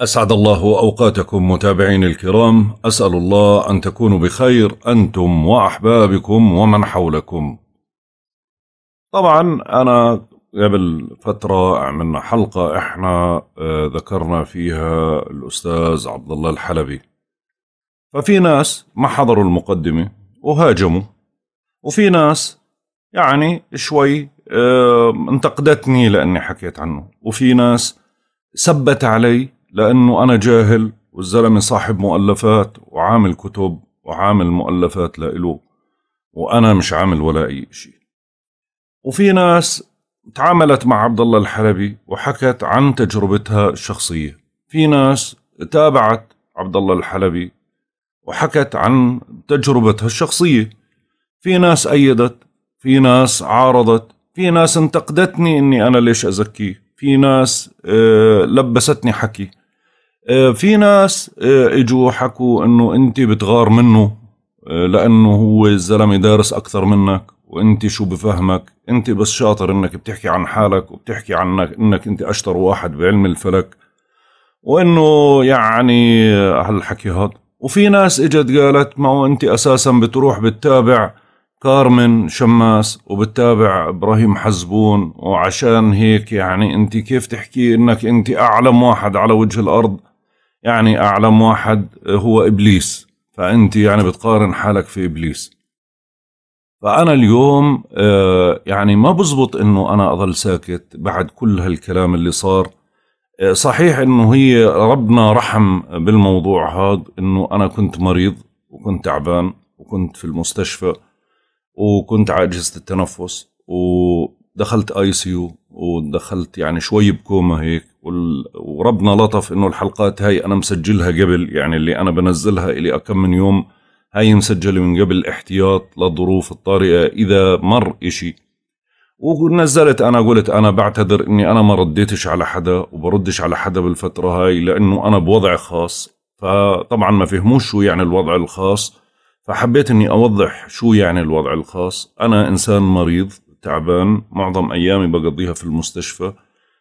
أسعد الله أوقاتكم متابعين الكرام أسأل الله أن تكونوا بخير أنتم وأحبابكم ومن حولكم طبعا أنا قبل فترة عملنا حلقة إحنا آه، ذكرنا فيها الأستاذ عبد الله الحلبي ففي ناس ما حضروا المقدمة وهاجموا وفي ناس يعني شوي آه، انتقدتني لأني حكيت عنه وفي ناس سبت علي لأنه أنا جاهل والزلمة صاحب مؤلفات وعامل كتب وعامل مؤلفات لإله وأنا مش عامل ولا أي شيء وفي ناس تعاملت مع عبد الله الحلبي وحكت عن تجربتها الشخصية في ناس تابعت عبد الله الحلبي وحكت عن تجربتها الشخصية في ناس أيدت في ناس عارضت في ناس انتقدتني أني أنا ليش أزكيه في ناس آه، لبستني حكي آه، في ناس آه، اجوا حكوا انه انت بتغار منه لانه هو الزلمه دارس اكثر منك وانت شو بفهمك انت بس شاطر انك بتحكي عن حالك وبتحكي عنك انك انت اشطر واحد بعلم الفلك وانه يعني هالحكي هذا وفي ناس اجت قالت ما هو انت اساسا بتروح بتتابع كارمن شماس وبتابع ابراهيم حزبون وعشان هيك يعني انت كيف تحكي انك انت اعلم واحد على وجه الارض يعني اعلم واحد هو ابليس فانت يعني بتقارن حالك في ابليس فانا اليوم آه، يعني ما بزبط انه انا اضل ساكت بعد كل هالكلام اللي صار آه، صحيح انه هي ربنا رحم بالموضوع هذا انه انا كنت مريض وكنت تعبان وكنت في المستشفى وكنت على اجهزه التنفس ودخلت اي سي يو ودخلت يعني شوي بكومه هيك وربنا لطف انه الحلقات هاي انا مسجلها قبل يعني اللي انا بنزلها الي اكم من يوم هاي مسجله من قبل احتياط للظروف الطارئه اذا مر إشي ونزلت انا قلت انا بعتذر اني انا ما رديتش على حدا وبردش على حدا بالفتره هاي لانه انا بوضع خاص فطبعا ما فهموش شو يعني الوضع الخاص فحبيت اني اوضح شو يعني الوضع الخاص انا انسان مريض تعبان معظم ايامي بقضيها في المستشفى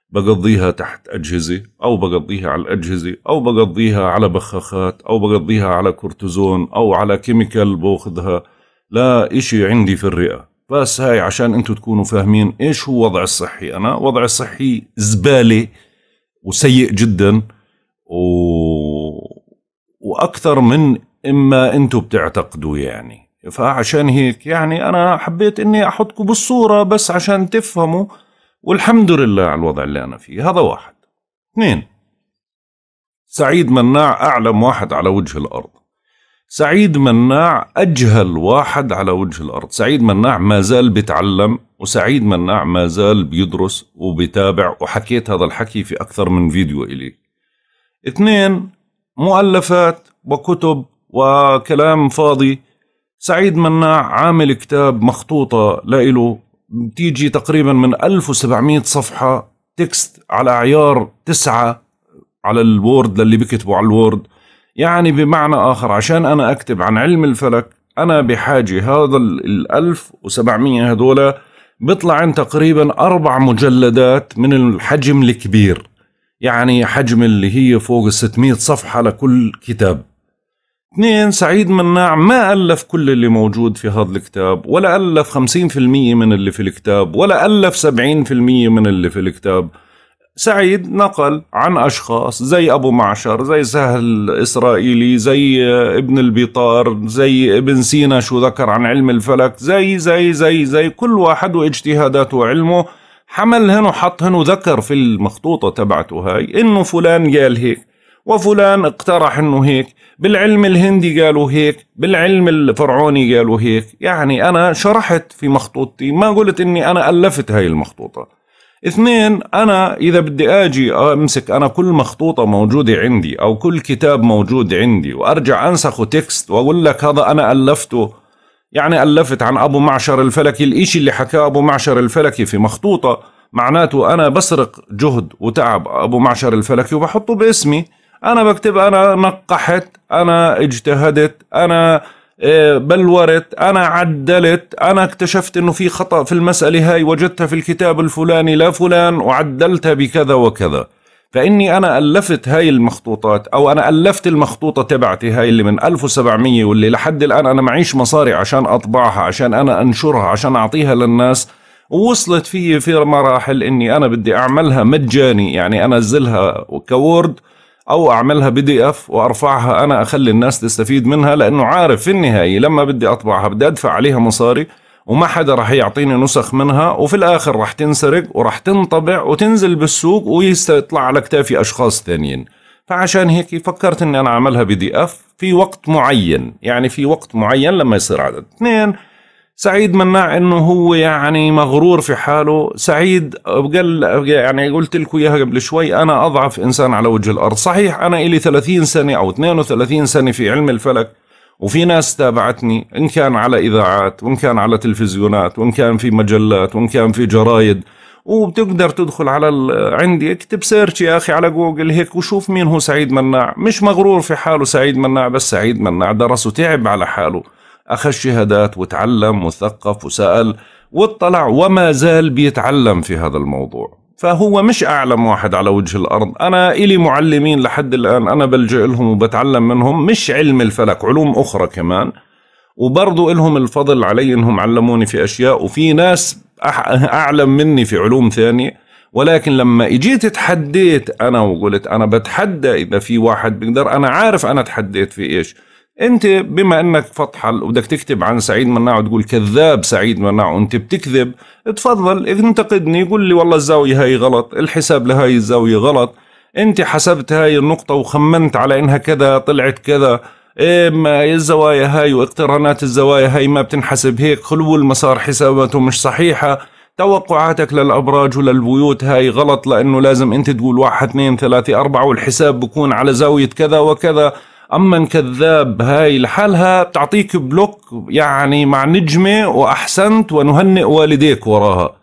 بقضيها تحت أجهزة أو بقضيها على الأجهزة أو بقضيها على بخاخات أو بقضيها على كورتيزون أو على كيميكال باخذها لا إشي عندي في الرئة بس هاي عشان أنتوا تكونوا فاهمين إيش هو وضع الصحي أنا وضع الصحي زبالة وسيء جدا و... وأكثر من اما انتوا بتعتقدوا يعني فعشان هيك يعني انا حبيت اني احطكم بالصورة بس عشان تفهموا والحمد لله على الوضع اللي انا فيه هذا واحد اثنين سعيد مناع اعلم واحد على وجه الارض سعيد مناع أجهل واحد على وجه الأرض سعيد مناع ما زال بيتعلم وسعيد مناع ما زال بيدرس وبتابع وحكيت هذا الحكي في أكثر من فيديو إلي اثنين مؤلفات وكتب وكلام فاضي سعيد مناع عامل كتاب مخطوطة لإله بتيجي تقريبا من 1700 صفحة تكست على عيار تسعة على الوورد للي بكتبوا على الوورد يعني بمعنى آخر عشان أنا أكتب عن علم الفلك أنا بحاجة هذا ال 1700 هدول بيطلع عن تقريبا أربع مجلدات من الحجم الكبير يعني حجم اللي هي فوق ال 600 صفحة لكل كتاب اثنين سعيد مناع ما ألف كل اللي موجود في هذا الكتاب ولا ألف 50% من اللي في الكتاب ولا ألف 70% من اللي في الكتاب سعيد نقل عن أشخاص زي أبو معشر زي سهل إسرائيلي زي ابن البيطار زي ابن سينا شو ذكر عن علم الفلك زي زي زي زي كل واحد واجتهاداته وعلمه حمل هن وحط هن وذكر في المخطوطة تبعته هاي إنه فلان قال هيك وفلان اقترح انه هيك بالعلم الهندي قالوا هيك بالعلم الفرعوني قالوا هيك يعني انا شرحت في مخطوطتي ما قلت اني انا الفت هاي المخطوطه اثنين انا اذا بدي اجي امسك انا كل مخطوطه موجوده عندي او كل كتاب موجود عندي وارجع انسخه تكست واقول لك هذا انا الفته يعني الفت عن ابو معشر الفلكي الاشي اللي حكاه ابو معشر الفلكي في مخطوطه معناته انا بسرق جهد وتعب ابو معشر الفلكي وبحطه باسمي انا بكتب انا نقحت انا اجتهدت انا آه، بلورت انا عدلت انا اكتشفت انه في خطا في المساله هاي وجدتها في الكتاب الفلاني لا فلان وعدلتها بكذا وكذا فاني انا الفت هاي المخطوطات او انا الفت المخطوطه تبعتي هاي اللي من 1700 واللي لحد الان انا معيش مصاري عشان اطبعها عشان انا انشرها عشان اعطيها للناس ووصلت في في مراحل اني انا بدي اعملها مجاني يعني انزلها كوورد او اعملها بي دي اف وارفعها انا اخلي الناس تستفيد منها لانه عارف في النهايه لما بدي اطبعها بدي ادفع عليها مصاري وما حدا رح يعطيني نسخ منها وفي الاخر رح تنسرق ورح تنطبع وتنزل بالسوق ويطلع على كتافي اشخاص ثانيين فعشان هيك فكرت اني انا اعملها بي دي اف في وقت معين يعني في وقت معين لما يصير عدد اثنين سعيد مناع انه هو يعني مغرور في حاله سعيد قال يعني قلت لكم اياها قبل شوي انا اضعف انسان على وجه الارض صحيح انا الي 30 سنه او 32 سنه في علم الفلك وفي ناس تابعتني ان كان على اذاعات وان كان على تلفزيونات وان كان في مجلات وان كان في جرايد وبتقدر تدخل على ال... عندي اكتب سيرش يا اخي على جوجل هيك وشوف مين هو سعيد مناع مش مغرور في حاله سعيد مناع بس سعيد مناع درس وتعب على حاله أخذ شهادات وتعلم وثقف وسأل واطلع وما زال بيتعلم في هذا الموضوع فهو مش أعلم واحد على وجه الأرض أنا إلي معلمين لحد الآن أنا بلجأ لهم وبتعلم منهم مش علم الفلك علوم أخرى كمان وبرضو إلهم الفضل علي إنهم علموني في أشياء وفي ناس أعلم مني في علوم ثانية ولكن لما اجيت تحديت انا وقلت انا بتحدى اذا في واحد بيقدر انا عارف انا تحديت في ايش انت بما انك فطحل وبدك تكتب عن سعيد مناع وتقول كذاب سعيد مناع وانت بتكذب اتفضل انتقدني قول لي والله الزاوية هاي غلط الحساب لهاي الزاوية غلط انت حسبت هاي النقطة وخمنت على انها كذا طلعت كذا إيه ما الزوايا هاي واقترانات الزوايا هاي ما بتنحسب هيك خلو المسار حساباته مش صحيحة توقعاتك للأبراج وللبيوت هاي غلط لأنه لازم أنت تقول واحد اثنين ثلاثة أربعة والحساب بكون على زاوية كذا وكذا اما كذاب هاي لحالها بتعطيك بلوك يعني مع نجمه واحسنت ونهنئ والديك وراها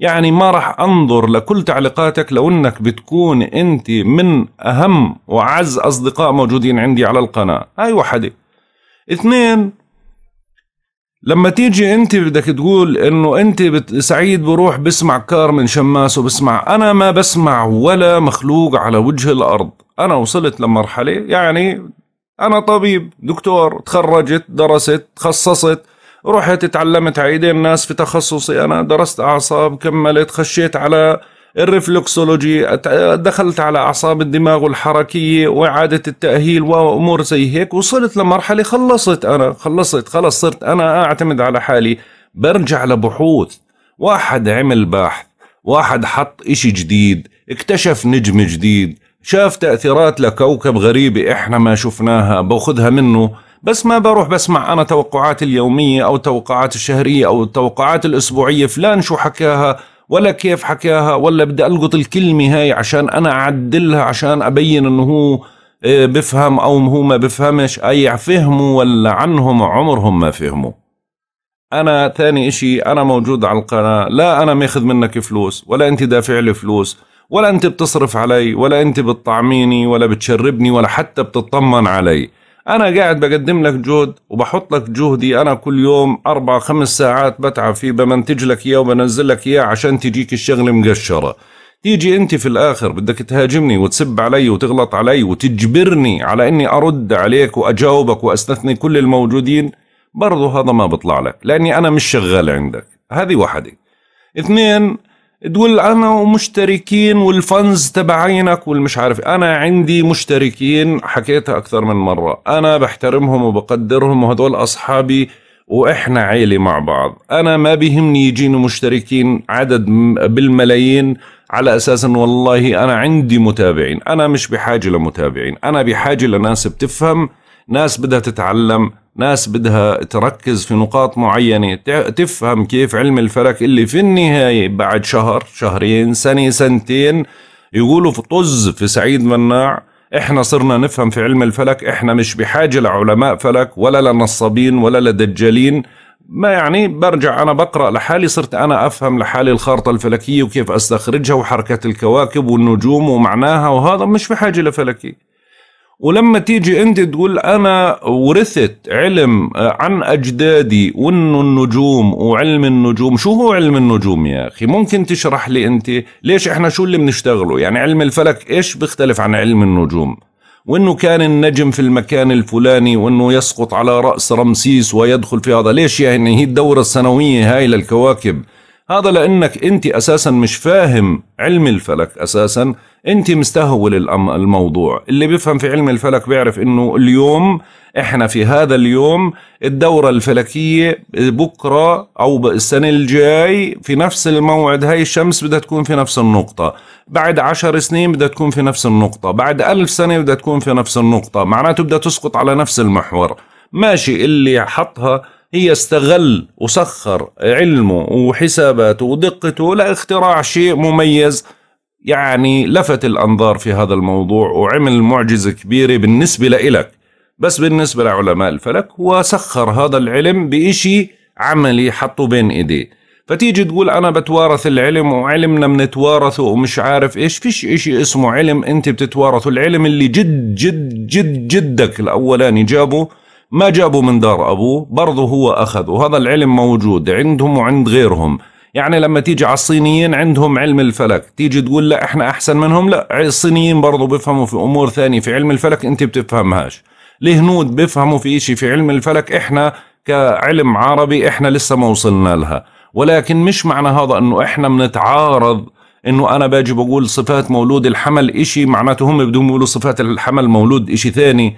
يعني ما راح انظر لكل تعليقاتك لو انك بتكون انت من اهم واعز اصدقاء موجودين عندي على القناه هاي وحده اثنين لما تيجي انت بدك تقول انه انت سعيد بروح بسمع كار من شماس وبسمع انا ما بسمع ولا مخلوق على وجه الارض انا وصلت لمرحله يعني انا طبيب دكتور تخرجت درست تخصصت رحت تعلمت على ايدين ناس في تخصصي انا درست اعصاب كملت خشيت على الرفلكسولوجي دخلت على اعصاب الدماغ والحركيه واعاده التاهيل وامور زي هيك وصلت لمرحله خلصت انا خلصت خلص صرت انا اعتمد على حالي برجع لبحوث واحد عمل بحث واحد حط اشي جديد اكتشف نجم جديد شاف تأثيرات لكوكب غريبة إحنا ما شفناها باخذها منه بس ما بروح بسمع أنا توقعات اليومية أو توقعات الشهرية أو التوقعات الأسبوعية فلان شو حكاها ولا كيف حكاها ولا بدي ألقط الكلمة هاي عشان أنا أعدلها عشان أبين إنه هو آه، بفهم أو هو ما بفهمش أي فهموا ولا عنهم عمرهم ما فهموا أنا ثاني إشي أنا موجود على القناة لا أنا ماخذ منك فلوس ولا أنت دافع لي فلوس ولا أنت بتصرف علي ولا أنت بتطعميني ولا بتشربني ولا حتى بتطمن علي أنا قاعد بقدم لك جهد وبحط لك جهدي أنا كل يوم أربع خمس ساعات بتعب فيه بمنتج لك إياه وبنزل لك إياه عشان تجيك الشغلة مقشرة تيجي أنت في الآخر بدك تهاجمني وتسب علي وتغلط علي وتجبرني على أني أرد عليك وأجاوبك وأستثني كل الموجودين برضو هذا ما بطلع لك لأني أنا مش شغال عندك هذه واحدة اثنين تقول انا ومشتركين والفنز تبعينك والمش عارف انا عندي مشتركين حكيتها اكثر من مره انا بحترمهم وبقدرهم وهدول اصحابي واحنا عيله مع بعض انا ما بيهمني يجيني مشتركين عدد بالملايين على اساس انه والله انا عندي متابعين انا مش بحاجه لمتابعين انا بحاجه لناس بتفهم ناس بدها تتعلم ناس بدها تركز في نقاط معينة تفهم كيف علم الفلك اللي في النهاية بعد شهر شهرين سنة سنتين يقولوا في طز في سعيد مناع احنا صرنا نفهم في علم الفلك احنا مش بحاجة لعلماء فلك ولا لنصابين ولا لدجالين ما يعني برجع انا بقرا لحالي صرت انا افهم لحالي الخارطه الفلكيه وكيف استخرجها وحركة الكواكب والنجوم ومعناها وهذا مش بحاجه لفلكي ولما تيجي انت تقول انا ورثت علم آه، عن اجدادي وانه النجوم وعلم النجوم شو هو علم النجوم يا اخي ممكن تشرح لي انت ليش احنا شو اللي بنشتغله يعني علم الفلك ايش بيختلف عن علم النجوم وانه كان النجم في المكان الفلاني وانه يسقط على راس رمسيس ويدخل في هذا ليش يعني هي الدوره السنويه هاي للكواكب هذا لأنك أنت أساسا مش فاهم علم الفلك أساسا أنت مستهول الموضوع اللي بيفهم في علم الفلك بيعرف أنه اليوم إحنا في هذا اليوم الدورة الفلكية بكرة أو السنة الجاي في نفس الموعد هاي الشمس بدها تكون في نفس النقطة بعد عشر سنين بدها تكون في نفس النقطة بعد ألف سنة بدها تكون في نفس النقطة معناته بدها تسقط على نفس المحور ماشي اللي حطها هي استغل وسخر علمه وحساباته ودقته لاختراع شيء مميز يعني لفت الأنظار في هذا الموضوع وعمل معجزة كبيرة بالنسبة لإلك بس بالنسبة لعلماء الفلك هو سخر هذا العلم بإشي عملي حطه بين إيديه فتيجي تقول أنا بتوارث العلم وعلمنا بنتوارثه ومش عارف إيش فيش إشي اسمه علم أنت بتتوارثه العلم اللي جد جد جد جدك الأولاني جابه ما جابوا من دار أبوه برضه هو أخذ وهذا العلم موجود عندهم وعند غيرهم يعني لما تيجي على الصينيين عندهم علم الفلك تيجي تقول لا احنا احسن منهم لا الصينيين برضو بيفهموا في امور ثانية في علم الفلك انت بتفهمهاش الهنود بيفهموا في اشي في علم الفلك احنا كعلم عربي احنا لسه ما وصلنا لها ولكن مش معنى هذا انه احنا بنتعارض انه انا باجي بقول صفات مولود الحمل اشي معناته هم بدهم يقولوا صفات الحمل مولود اشي ثاني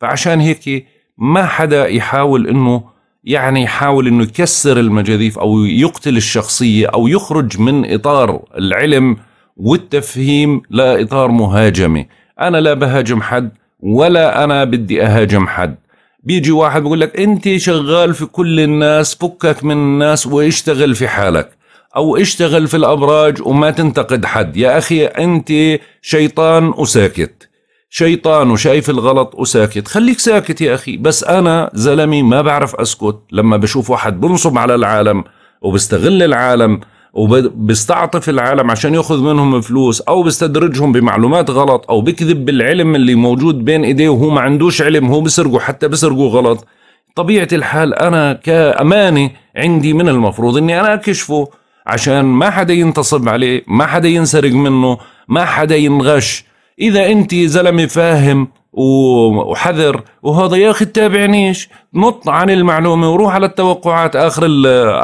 فعشان هيك ما حدا يحاول انه يعني يحاول انه يكسر المجاذيف او يقتل الشخصيه او يخرج من اطار العلم والتفهيم لاطار مهاجمه، انا لا بهاجم حد ولا انا بدي اهاجم حد. بيجي واحد بيقول لك انت شغال في كل الناس فكك من الناس واشتغل في حالك او اشتغل في الابراج وما تنتقد حد، يا اخي انت شيطان وساكت. شيطان وشايف الغلط وساكت خليك ساكت يا أخي بس أنا زلمي ما بعرف أسكت لما بشوف واحد بنصب على العالم وبستغل العالم وبيستعطف العالم عشان ياخذ منهم فلوس او بيستدرجهم بمعلومات غلط او بكذب بالعلم اللي موجود بين ايديه وهو ما عندوش علم هو بسرقه حتى بسرقه غلط طبيعة الحال انا كامانة عندي من المفروض اني انا اكشفه عشان ما حدا ينتصب عليه ما حدا ينسرق منه ما حدا ينغش اذا انت زلمه فاهم وحذر وهذا يا اخي تتابعنيش نط عن المعلومه وروح على التوقعات اخر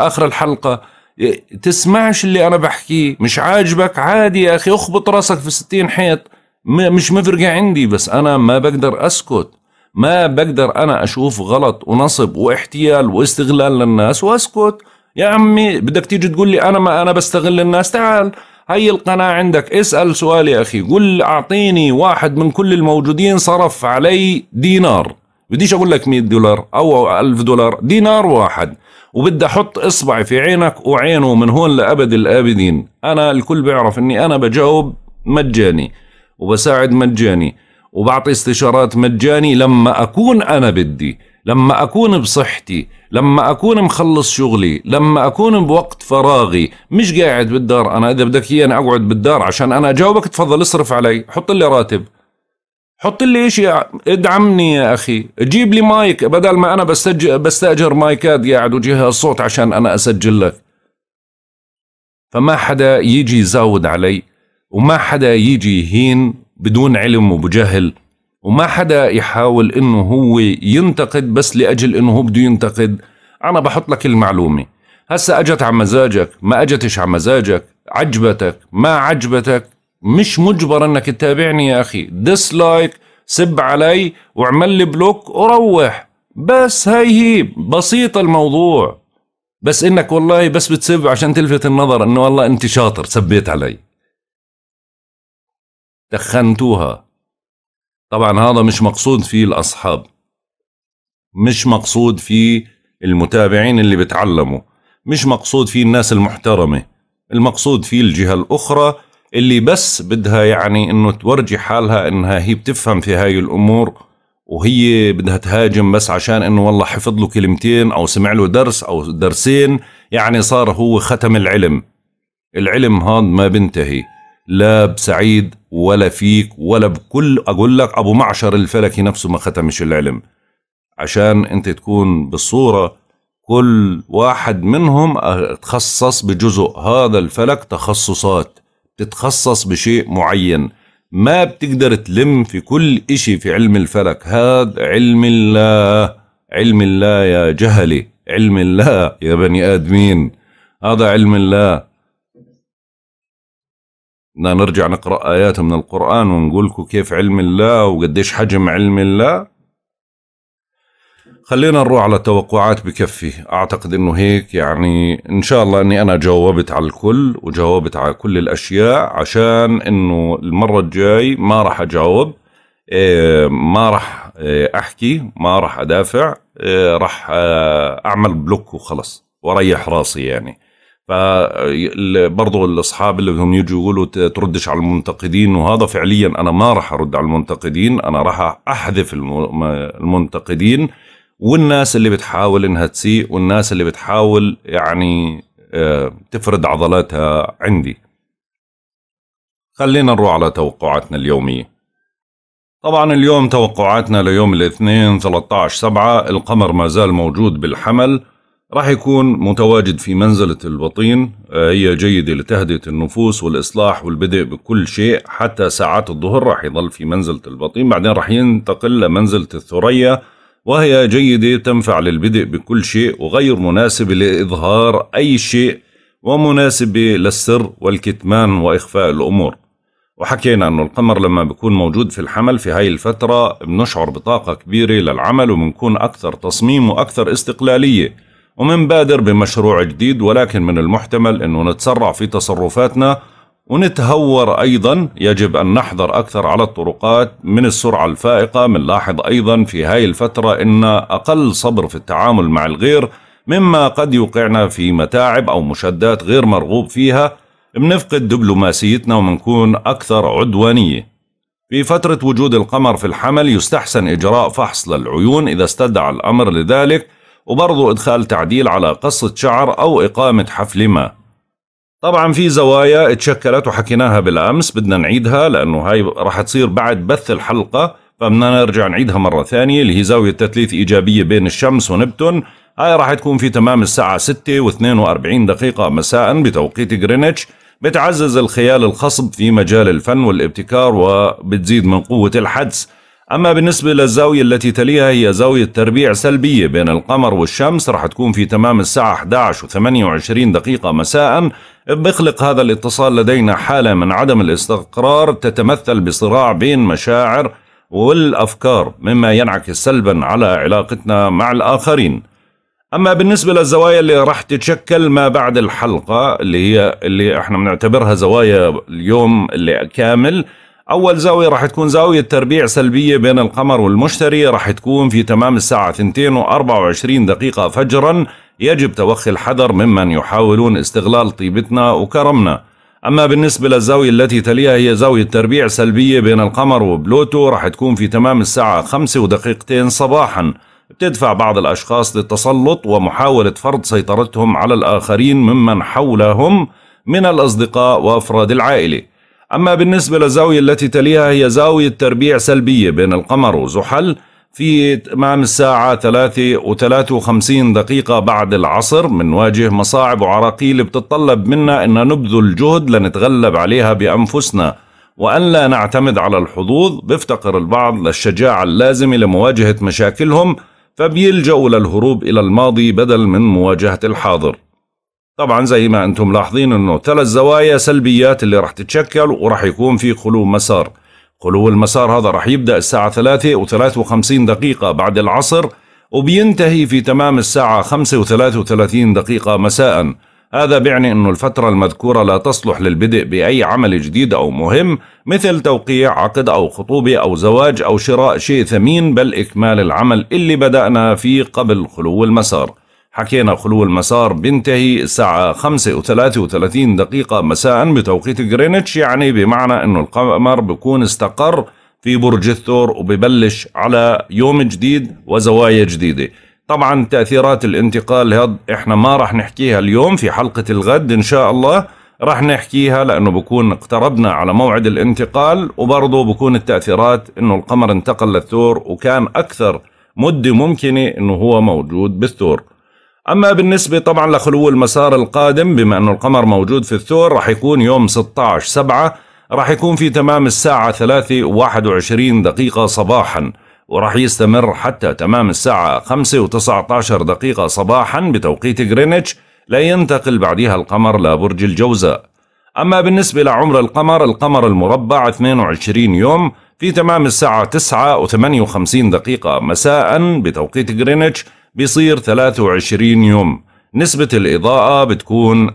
اخر الحلقه تسمعش اللي انا بحكيه مش عاجبك عادي يا اخي اخبط راسك في 60 حيط مش مفرقه عندي بس انا ما بقدر اسكت ما بقدر انا اشوف غلط ونصب واحتيال واستغلال للناس واسكت يا عمي بدك تيجي تقول لي انا ما انا بستغل الناس تعال هي القناة عندك اسأل سؤال يا أخي قل أعطيني واحد من كل الموجودين صرف علي دينار بديش أقول لك 100 دولار أو 1000 دولار دينار واحد وبدي أحط إصبعي في عينك وعينه من هون لأبد الآبدين أنا الكل بيعرف أني أنا بجاوب مجاني وبساعد مجاني وبعطي استشارات مجاني لما أكون أنا بدي لما أكون بصحتي لما أكون مخلص شغلي لما أكون بوقت فراغي مش قاعد بالدار أنا إذا بدك إياه أقعد بالدار عشان أنا أجاوبك تفضل اصرف علي حط لي راتب حط لي شيء ادعمني يا أخي جيب لي مايك بدل ما أنا بستج... بستأجر مايكات قاعد وجهها الصوت عشان أنا أسجل لك فما حدا يجي يزاود علي وما حدا يجي يهين بدون علم وبجهل وما حدا يحاول انه هو ينتقد بس لاجل انه هو بده ينتقد انا بحط لك المعلومه هسا اجت على مزاجك ما اجتش على مزاجك عجبتك ما عجبتك مش مجبر انك تتابعني يا اخي ديسلايك سب علي واعمل لي بلوك وروح بس هاي هي بسيط الموضوع بس انك والله بس بتسب عشان تلفت النظر انه والله انت شاطر سبيت علي دخنتوها طبعا هذا مش مقصود فيه الأصحاب مش مقصود فيه المتابعين اللي بتعلموا مش مقصود فيه الناس المحترمة المقصود فيه الجهة الأخرى اللي بس بدها يعني انه تورجي حالها انها هي بتفهم في هاي الامور وهي بدها تهاجم بس عشان انه والله حفظ له كلمتين او سمع له درس او درسين يعني صار هو ختم العلم العلم هذا ما بنتهي لا بسعيد ولا فيك ولا بكل أقول لك أبو معشر الفلكي نفسه ما ختمش العلم عشان أنت تكون بالصورة كل واحد منهم تخصص بجزء هذا الفلك تخصصات بتتخصص بشيء معين ما بتقدر تلم في كل إشي في علم الفلك هذا علم الله علم الله يا جهلي علم الله يا بني آدمين هذا علم الله بدنا نرجع نقرا ايات من القران ونقول لكم كيف علم الله وقديش حجم علم الله خلينا نروح على التوقعات بكفي اعتقد انه هيك يعني ان شاء الله اني انا جاوبت على الكل وجاوبت على كل الاشياء عشان انه المره الجاي ما راح اجاوب إيه، ما راح إيه، احكي ما راح ادافع إيه، راح آه، اعمل بلوك وخلص واريح راسي يعني فبرضه الاصحاب اللي بدهم يجوا يقولوا تردش على المنتقدين وهذا فعليا انا ما راح ارد على المنتقدين انا راح احذف المنتقدين والناس اللي بتحاول انها تسيء والناس اللي بتحاول يعني آه، تفرد عضلاتها عندي خلينا نروح على توقعاتنا اليوميه طبعا اليوم توقعاتنا ليوم الاثنين 13 7 القمر ما زال موجود بالحمل راح يكون متواجد في منزلة البطين آه، هي جيدة لتهدئة النفوس والإصلاح والبدء بكل شيء حتى ساعات الظهر راح يظل في منزلة البطين بعدين راح ينتقل لمنزلة الثريا وهي جيدة تنفع للبدء بكل شيء وغير مناسبة لإظهار أي شيء ومناسبة للسر والكتمان وإخفاء الأمور وحكينا أنه القمر لما بيكون موجود في الحمل في هاي الفترة بنشعر بطاقة كبيرة للعمل وبنكون أكثر تصميم وأكثر استقلالية ومنبادر بمشروع جديد ولكن من المحتمل أنه نتسرع في تصرفاتنا ونتهور أيضا يجب أن نحذر أكثر على الطرقات من السرعة الفائقة منلاحظ أيضا في هاي الفترة أن أقل صبر في التعامل مع الغير مما قد يوقعنا في متاعب أو مشادات غير مرغوب فيها بنفقد دبلوماسيتنا ومنكون أكثر عدوانية في فترة وجود القمر في الحمل يستحسن إجراء فحص للعيون إذا استدعى الأمر لذلك وبرضه إدخال تعديل على قصة شعر أو إقامة حفل ما طبعا في زوايا اتشكلت وحكيناها بالأمس بدنا نعيدها لأنه هاي راح تصير بعد بث الحلقة فبدنا نرجع نعيدها مرة ثانية اللي هي زاوية تثليث إيجابية بين الشمس ونبتون هاي راح تكون في تمام الساعة 6 و42 دقيقة مساء بتوقيت غرينتش بتعزز الخيال الخصب في مجال الفن والابتكار وبتزيد من قوة الحدس أما بالنسبة للزاوية التي تليها هي زاوية تربيع سلبية بين القمر والشمس رح تكون في تمام الساعة 11 و 28 دقيقة مساء بيخلق هذا الاتصال لدينا حالة من عدم الاستقرار تتمثل بصراع بين مشاعر والأفكار مما ينعكس سلبا على علاقتنا مع الآخرين أما بالنسبة للزوايا اللي راح تتشكل ما بعد الحلقة اللي هي اللي احنا بنعتبرها زوايا اليوم اللي كامل أول زاوية راح تكون زاوية تربيع سلبية بين القمر والمشتري راح تكون في تمام الساعة 2 و24 دقيقة فجرا يجب توخي الحذر ممن يحاولون استغلال طيبتنا وكرمنا أما بالنسبة للزاوية التي تليها هي زاوية تربيع سلبية بين القمر وبلوتو راح تكون في تمام الساعة 5 ودقيقتين صباحا بتدفع بعض الأشخاص للتسلط ومحاولة فرض سيطرتهم على الآخرين ممن حولهم من الأصدقاء وأفراد العائلة أما بالنسبة للزاوية التي تليها هي زاوية تربيع سلبية بين القمر وزحل في تمام الساعة 3 و53 دقيقة بعد العصر منواجه مصاعب وعراقيل بتتطلب منا أن نبذل جهد لنتغلب عليها بأنفسنا وأن لا نعتمد على الحظوظ بيفتقر البعض للشجاعة اللازمة لمواجهة مشاكلهم فبيلجأوا للهروب إلى الماضي بدل من مواجهة الحاضر طبعا زي ما انتم ملاحظين انه ثلاث زوايا سلبيات اللي راح تتشكل وراح يكون في خلو مسار خلو المسار هذا راح يبدأ الساعة 3 و53 دقيقة بعد العصر وبينتهي في تمام الساعة 5 و33 دقيقة مساء هذا بيعني أن الفترة المذكورة لا تصلح للبدء بأي عمل جديد أو مهم مثل توقيع عقد أو خطوبة أو زواج أو شراء شيء ثمين بل إكمال العمل اللي بدأنا فيه قبل خلو المسار حكينا خلو المسار بينتهي الساعة 5.33 دقيقة مساء بتوقيت جرينتش يعني بمعنى انه القمر بكون استقر في برج الثور وببلش على يوم جديد وزوايا جديدة طبعا تأثيرات الانتقال هاد احنا ما رح نحكيها اليوم في حلقة الغد ان شاء الله رح نحكيها لانه بكون اقتربنا على موعد الانتقال وبرضه بكون التأثيرات انه القمر انتقل للثور وكان اكثر مدة ممكنة انه هو موجود بالثور أما بالنسبة طبعا لخلو المسار القادم بما أنه القمر موجود في الثور راح يكون يوم 16 سبعة راح يكون في تمام الساعة 3.21 دقيقة صباحا وراح يستمر حتى تمام الساعة 5.19 دقيقة صباحا بتوقيت غرينتش لا ينتقل بعدها القمر لبرج الجوزاء أما بالنسبة لعمر القمر القمر المربع 22 يوم في تمام الساعة 9 و58 دقيقة مساء بتوقيت غرينتش بيصير 23 يوم نسبة الإضاءة بتكون 40%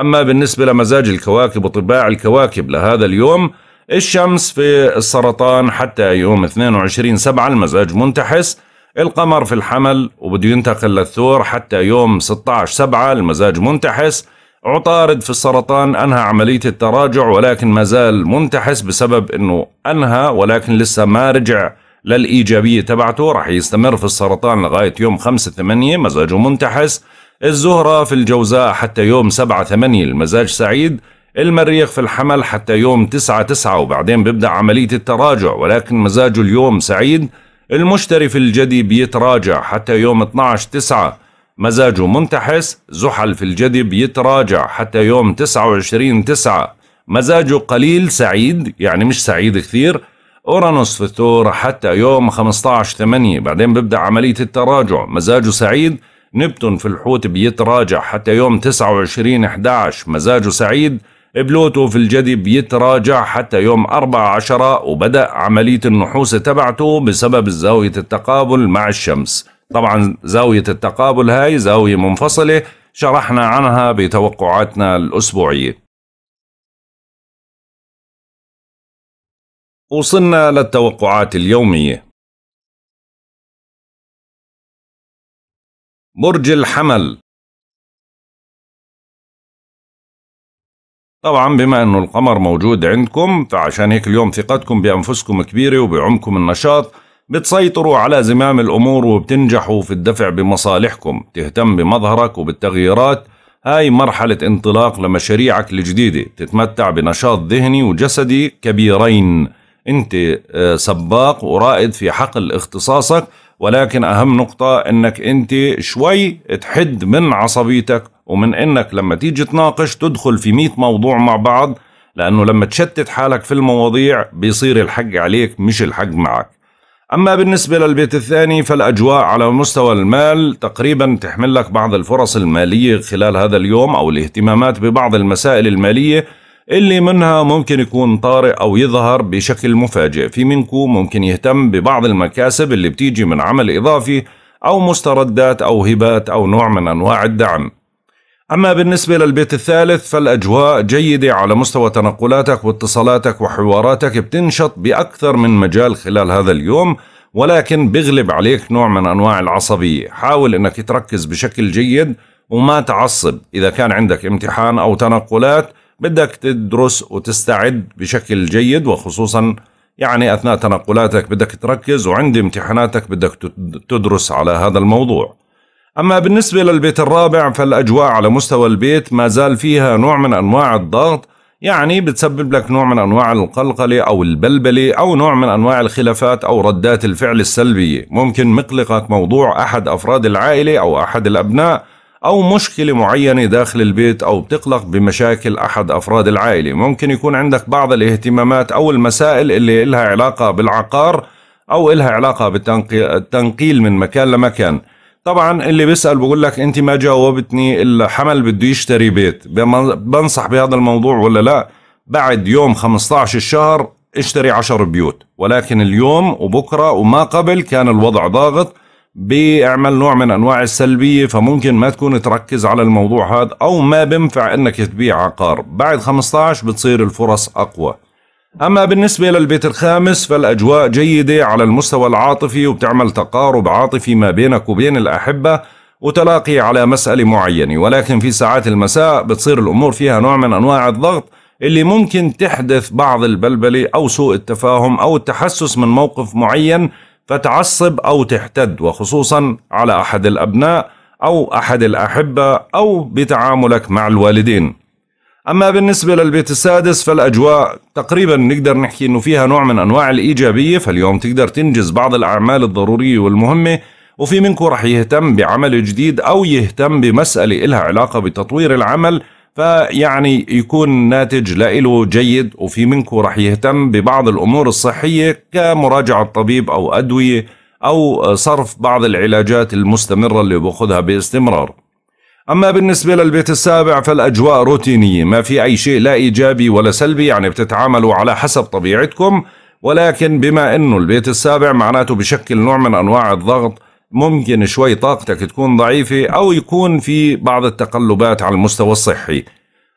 أما بالنسبة لمزاج الكواكب وطباع الكواكب لهذا اليوم الشمس في السرطان حتى يوم 22 سبعة المزاج منتحس القمر في الحمل وبده ينتقل للثور حتى يوم 16 سبعة المزاج منتحس عطارد في السرطان أنهى عملية التراجع ولكن ما زال منتحس بسبب أنه أنهى ولكن لسه ما رجع للإيجابية تبعته رح يستمر في السرطان لغاية يوم 5 8 مزاجه منتحس الزهرة في الجوزاء حتى يوم 7 8 المزاج سعيد المريخ في الحمل حتى يوم 9 9 وبعدين بيبدأ عملية التراجع ولكن مزاجه اليوم سعيد المشتري في الجدي بيتراجع حتى يوم 12 9 مزاجه منتحس زحل في الجدي بيتراجع حتى يوم 29 9 مزاجه قليل سعيد يعني مش سعيد كثير أورانوس في الثور حتى يوم 15 8 بعدين ببدأ عملية التراجع مزاجه سعيد نبتون في الحوت بيتراجع حتى يوم 29 11 مزاجه سعيد بلوتو في الجدي بيتراجع حتى يوم 4 10 وبدأ عملية النحوس تبعته بسبب زاوية التقابل مع الشمس طبعا زاوية التقابل هاي زاوية منفصلة شرحنا عنها بتوقعاتنا الأسبوعية وصلنا للتوقعات اليومية برج الحمل طبعا بما انه القمر موجود عندكم فعشان هيك اليوم ثقتكم بانفسكم كبيرة وبعمكم النشاط بتسيطروا على زمام الامور وبتنجحوا في الدفع بمصالحكم تهتم بمظهرك وبالتغييرات هاي مرحلة انطلاق لمشاريعك الجديدة تتمتع بنشاط ذهني وجسدي كبيرين انت آه، سباق ورائد في حقل اختصاصك ولكن اهم نقطة انك انت شوي تحد من عصبيتك ومن انك لما تيجي تناقش تدخل في 100 موضوع مع بعض لانه لما تشتت حالك في المواضيع بيصير الحق عليك مش الحق معك اما بالنسبة للبيت الثاني فالاجواء على مستوى المال تقريبا تحمل لك بعض الفرص المالية خلال هذا اليوم او الاهتمامات ببعض المسائل المالية اللي منها ممكن يكون طارئ أو يظهر بشكل مفاجئ في منكم ممكن يهتم ببعض المكاسب اللي بتيجي من عمل إضافي أو مستردات أو هبات أو نوع من أنواع الدعم أما بالنسبة للبيت الثالث فالأجواء جيدة على مستوى تنقلاتك واتصالاتك وحواراتك بتنشط بأكثر من مجال خلال هذا اليوم ولكن بغلب عليك نوع من أنواع العصبية حاول أنك تركز بشكل جيد وما تعصب إذا كان عندك امتحان أو تنقلات بدك تدرس وتستعد بشكل جيد وخصوصا يعني أثناء تنقلاتك بدك تركز وعند امتحاناتك بدك تدرس على هذا الموضوع أما بالنسبة للبيت الرابع فالأجواء على مستوى البيت ما زال فيها نوع من أنواع الضغط يعني بتسبب لك نوع من أنواع القلقلة أو البلبلة أو نوع من أنواع الخلافات أو ردات الفعل السلبية ممكن مقلقك موضوع أحد أفراد العائلة أو أحد الأبناء أو مشكلة معينة داخل البيت أو بتقلق بمشاكل أحد أفراد العائلة ممكن يكون عندك بعض الاهتمامات أو المسائل اللي إلها علاقة بالعقار أو إلها علاقة بالتنقيل من مكان لمكان طبعا اللي بيسأل بقول لك أنت ما جاوبتني إلا حمل بده يشتري بيت بنصح بهذا الموضوع ولا لا بعد يوم 15 الشهر اشتري 10 بيوت ولكن اليوم وبكرة وما قبل كان الوضع ضاغط بيعمل نوع من انواع السلبيه فممكن ما تكون تركز على الموضوع هذا او ما بينفع انك تبيع عقار بعد 15 بتصير الفرص اقوى اما بالنسبه للبيت الخامس فالاجواء جيده على المستوى العاطفي وبتعمل تقارب عاطفي ما بينك وبين الاحبه وتلاقي على مساله معينه ولكن في ساعات المساء بتصير الامور فيها نوع من انواع الضغط اللي ممكن تحدث بعض البلبله او سوء التفاهم او التحسس من موقف معين فتعصب أو تحتد وخصوصا على أحد الأبناء أو أحد الأحبة أو بتعاملك مع الوالدين أما بالنسبة للبيت السادس فالأجواء تقريبا نقدر نحكي أنه فيها نوع من أنواع الإيجابية فاليوم تقدر تنجز بعض الأعمال الضرورية والمهمة وفي منكم رح يهتم بعمل جديد أو يهتم بمسألة إلها علاقة بتطوير العمل فيعني يكون ناتج لإله جيد وفي منكم رح يهتم ببعض الأمور الصحية كمراجعة طبيب أو أدوية أو صرف بعض العلاجات المستمرة اللي باخذها باستمرار أما بالنسبة للبيت السابع فالأجواء روتينية ما في أي شيء لا إيجابي ولا سلبي يعني بتتعاملوا على حسب طبيعتكم ولكن بما أنه البيت السابع معناته بشكل نوع من أنواع الضغط ممكن شوي طاقتك تكون ضعيفة أو يكون في بعض التقلبات على المستوى الصحي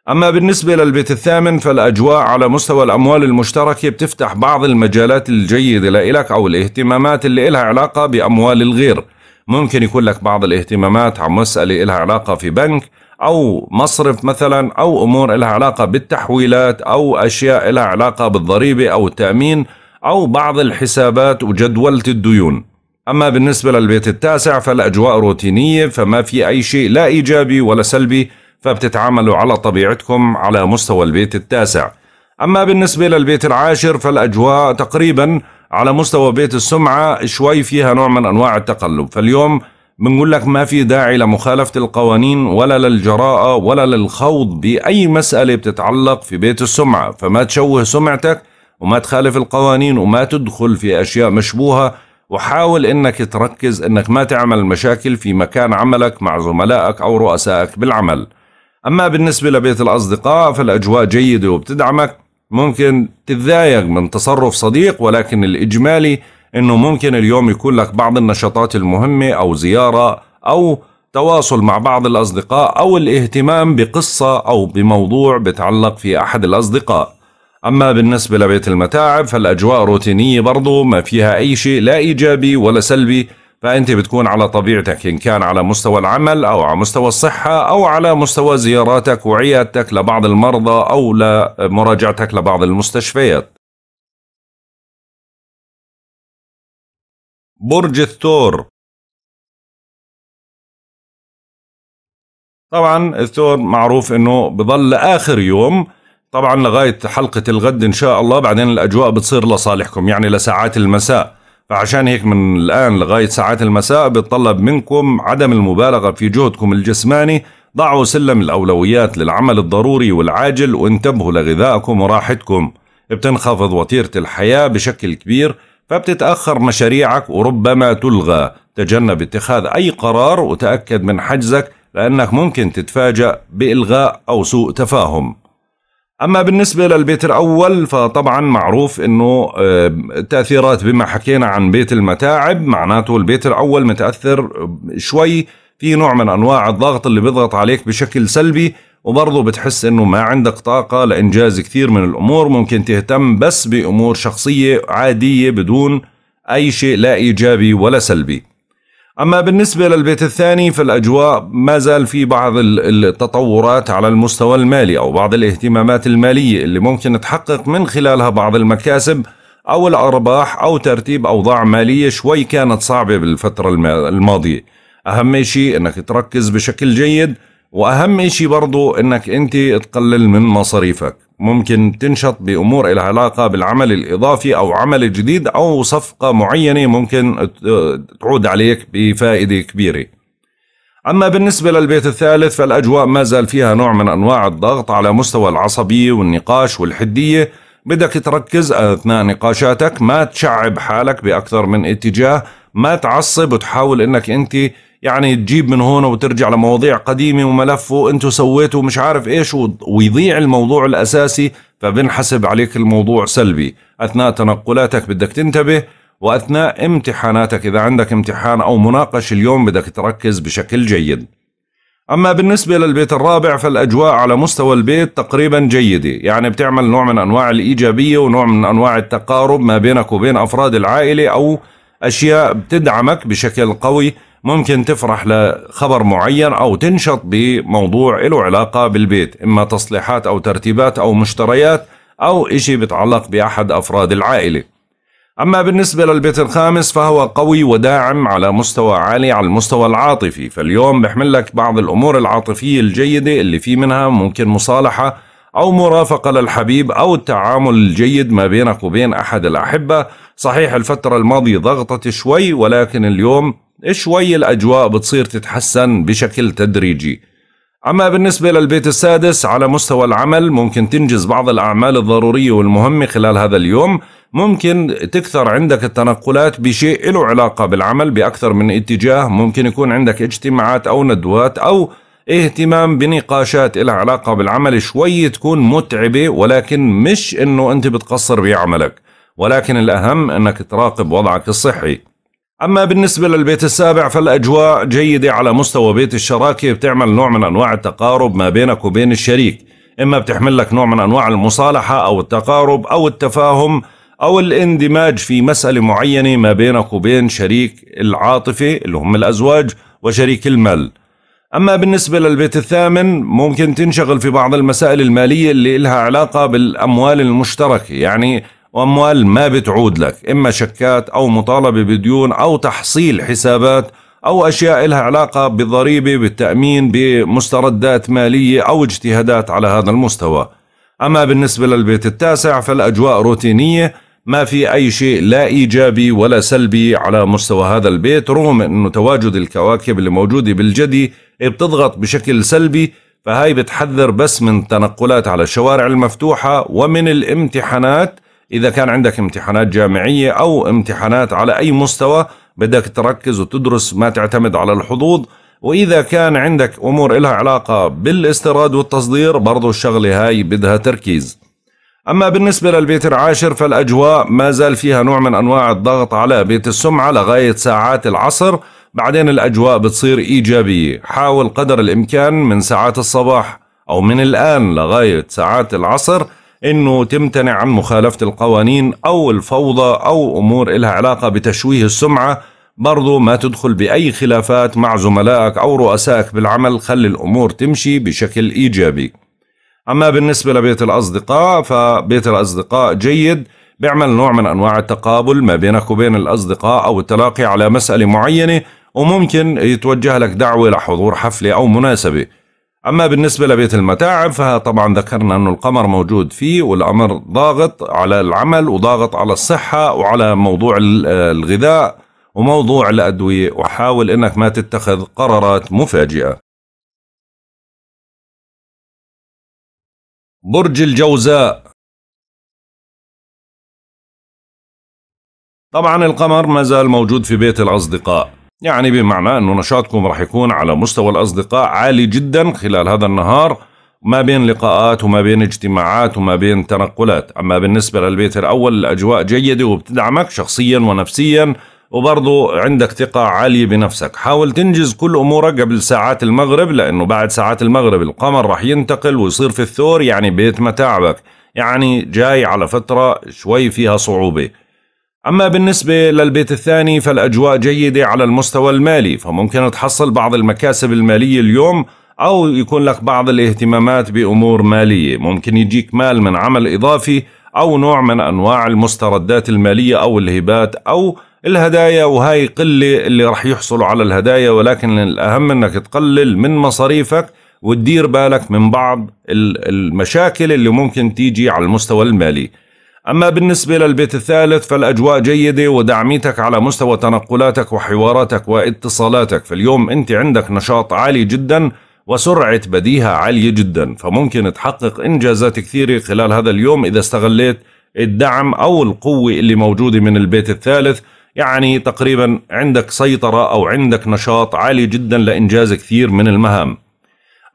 أما بالنسبة للبيت الثامن فالأجواء على مستوى الأموال المشتركة بتفتح بعض المجالات الجيدة لإلك أو الاهتمامات اللي إلها علاقة بأموال الغير ممكن يكون لك بعض الاهتمامات عن مسألة إلها علاقة في بنك أو مصرف مثلا أو أمور إلها علاقة بالتحويلات أو أشياء إلها علاقة بالضريبة أو التأمين أو بعض الحسابات وجدولة الديون أما بالنسبة للبيت التاسع فالأجواء روتينية فما في أي شيء لا إيجابي ولا سلبي فبتتعاملوا على طبيعتكم على مستوى البيت التاسع أما بالنسبة للبيت العاشر فالأجواء تقريبا على مستوى بيت السمعة شوي فيها نوع من أنواع التقلب فاليوم بنقول لك ما في داعي لمخالفة القوانين ولا للجراءة ولا للخوض بأي مسألة بتتعلق في بيت السمعة فما تشوه سمعتك وما تخالف القوانين وما تدخل في أشياء مشبوهة وحاول انك تركز انك ما تعمل مشاكل في مكان عملك مع زملائك او رؤسائك بالعمل اما بالنسبة لبيت الاصدقاء فالاجواء جيدة وبتدعمك ممكن تتضايق من تصرف صديق ولكن الاجمالي انه ممكن اليوم يكون لك بعض النشاطات المهمة او زيارة او تواصل مع بعض الاصدقاء او الاهتمام بقصة او بموضوع بتعلق في احد الاصدقاء أما بالنسبة لبيت المتاعب فالأجواء روتينية برضو ما فيها أي شيء لا إيجابي ولا سلبي فأنت بتكون على طبيعتك إن كان على مستوى العمل أو على مستوى الصحة أو على مستوى زياراتك وعيادتك لبعض المرضى أو لمراجعتك لبعض المستشفيات برج الثور طبعا الثور معروف انه بضل اخر يوم طبعا لغاية حلقة الغد إن شاء الله بعدين الأجواء بتصير لصالحكم يعني لساعات المساء فعشان هيك من الآن لغاية ساعات المساء بتطلب منكم عدم المبالغة في جهدكم الجسماني ضعوا سلم الأولويات للعمل الضروري والعاجل وانتبهوا لغذائكم وراحتكم بتنخفض وتيرة الحياة بشكل كبير فبتتأخر مشاريعك وربما تلغى تجنب اتخاذ أي قرار وتأكد من حجزك لأنك ممكن تتفاجأ بإلغاء أو سوء تفاهم اما بالنسبه للبيت الاول فطبعا معروف انه آه، تاثيرات بما حكينا عن بيت المتاعب معناته البيت الاول متاثر شوي في نوع من انواع الضغط اللي بيضغط عليك بشكل سلبي وبرضه بتحس انه ما عندك طاقه لانجاز كثير من الامور ممكن تهتم بس بامور شخصيه عاديه بدون اي شيء لا ايجابي ولا سلبي أما بالنسبة للبيت الثاني فالأجواء ما زال في بعض التطورات على المستوى المالي أو بعض الاهتمامات المالية اللي ممكن تحقق من خلالها بعض المكاسب أو الأرباح أو ترتيب أوضاع مالية شوي كانت صعبة بالفترة الماضية أهم شيء أنك تركز بشكل جيد وأهم شيء برضو أنك أنت تقلل من مصاريفك ممكن تنشط بأمور لها علاقة بالعمل الإضافي أو عمل جديد أو صفقة معينة ممكن تعود عليك بفائدة كبيرة أما بالنسبة للبيت الثالث فالأجواء ما زال فيها نوع من أنواع الضغط على مستوى العصبية والنقاش والحدية بدك تركز أثناء نقاشاتك ما تشعب حالك بأكثر من اتجاه ما تعصب وتحاول أنك أنت يعني تجيب من هون وترجع لمواضيع قديمه وملف وانتو سويتوا مش عارف ايش ويضيع الموضوع الاساسي فبنحسب عليك الموضوع سلبي اثناء تنقلاتك بدك تنتبه واثناء امتحاناتك اذا عندك امتحان او مناقش اليوم بدك تركز بشكل جيد أما بالنسبة للبيت الرابع فالأجواء على مستوى البيت تقريبا جيدة يعني بتعمل نوع من أنواع الإيجابية ونوع من أنواع التقارب ما بينك وبين أفراد العائلة أو أشياء بتدعمك بشكل قوي ممكن تفرح لخبر معين أو تنشط بموضوع له علاقة بالبيت إما تصليحات أو ترتيبات أو مشتريات أو إشي بتعلق بأحد أفراد العائلة أما بالنسبة للبيت الخامس فهو قوي وداعم على مستوى عالي على المستوى العاطفي فاليوم بحمل لك بعض الأمور العاطفية الجيدة اللي في منها ممكن مصالحة أو مرافقة للحبيب أو التعامل الجيد ما بينك وبين أحد الأحبة صحيح الفترة الماضية ضغطت شوي ولكن اليوم شوي الأجواء بتصير تتحسن بشكل تدريجي أما بالنسبة للبيت السادس على مستوى العمل ممكن تنجز بعض الأعمال الضرورية والمهمة خلال هذا اليوم ممكن تكثر عندك التنقلات بشيء له علاقة بالعمل بأكثر من اتجاه ممكن يكون عندك اجتماعات أو ندوات أو اهتمام بنقاشات إلى علاقة بالعمل شوي تكون متعبة ولكن مش انه انت بتقصر بعملك ولكن الاهم انك تراقب وضعك الصحي أما بالنسبة للبيت السابع فالأجواء جيدة على مستوى بيت الشراكة بتعمل نوع من أنواع التقارب ما بينك وبين الشريك إما بتحمل لك نوع من أنواع المصالحة أو التقارب أو التفاهم أو الاندماج في مسألة معينة ما بينك وبين شريك العاطفة اللي هم الأزواج وشريك المال أما بالنسبة للبيت الثامن ممكن تنشغل في بعض المسائل المالية اللي لها علاقة بالأموال المشتركة يعني وأموال ما بتعود لك إما شكات أو مطالبة بديون أو تحصيل حسابات أو أشياء لها علاقة بالضريبة بالتأمين بمستردات مالية أو اجتهادات على هذا المستوى أما بالنسبة للبيت التاسع فالأجواء روتينية ما في أي شيء لا إيجابي ولا سلبي على مستوى هذا البيت رغم أنه تواجد الكواكب اللي موجودة بالجدي بتضغط بشكل سلبي فهاي بتحذر بس من تنقلات على الشوارع المفتوحة ومن الامتحانات إذا كان عندك امتحانات جامعية أو امتحانات على أي مستوى بدك تركز وتدرس ما تعتمد على الحظوظ وإذا كان عندك أمور إلها علاقة بالاستيراد والتصدير برضو الشغلة هاي بدها تركيز أما بالنسبة للبيت العاشر فالأجواء ما زال فيها نوع من أنواع الضغط على بيت السمعة لغاية ساعات العصر بعدين الأجواء بتصير إيجابية حاول قدر الإمكان من ساعات الصباح أو من الآن لغاية ساعات العصر انه تمتنع عن مخالفه القوانين او الفوضى او امور لها علاقه بتشويه السمعه برضو ما تدخل باي خلافات مع زملائك او رؤسائك بالعمل خلي الامور تمشي بشكل ايجابي اما بالنسبه لبيت الاصدقاء فبيت الاصدقاء جيد بيعمل نوع من انواع التقابل ما بينك وبين الاصدقاء او التلاقي على مساله معينه وممكن يتوجه لك دعوه لحضور حفله او مناسبه أما بالنسبة لبيت المتاعب فطبعا ذكرنا أنه القمر موجود فيه والأمر ضاغط على العمل وضاغط على الصحة وعلى موضوع الغذاء وموضوع الأدوية وحاول أنك ما تتخذ قرارات مفاجئة برج الجوزاء طبعا القمر ما زال موجود في بيت الأصدقاء يعني بمعنى أنه نشاطكم راح يكون على مستوى الأصدقاء عالي جدا خلال هذا النهار ما بين لقاءات وما بين اجتماعات وما بين تنقلات أما بالنسبة للبيت الأول الأجواء جيدة وبتدعمك شخصيا ونفسيا وبرضو عندك ثقة عالية بنفسك حاول تنجز كل أمورك قبل ساعات المغرب لأنه بعد ساعات المغرب القمر راح ينتقل ويصير في الثور يعني بيت متاعبك يعني جاي على فترة شوي فيها صعوبة أما بالنسبة للبيت الثاني فالأجواء جيدة على المستوى المالي فممكن تحصل بعض المكاسب المالية اليوم أو يكون لك بعض الاهتمامات بأمور مالية ممكن يجيك مال من عمل إضافي أو نوع من أنواع المستردات المالية أو الهبات أو الهدايا وهاي قلة اللي رح يحصلوا على الهدايا ولكن الأهم أنك تقلل من مصاريفك وتدير بالك من بعض المشاكل اللي ممكن تيجي على المستوى المالي أما بالنسبة للبيت الثالث فالأجواء جيدة ودعميتك على مستوى تنقلاتك وحواراتك واتصالاتك فاليوم أنت عندك نشاط عالي جدا وسرعة بديهة عالية جدا فممكن تحقق إنجازات كثيرة خلال هذا اليوم إذا استغليت الدعم أو القوة اللي موجودة من البيت الثالث يعني تقريبا عندك سيطرة أو عندك نشاط عالي جدا لإنجاز كثير من المهام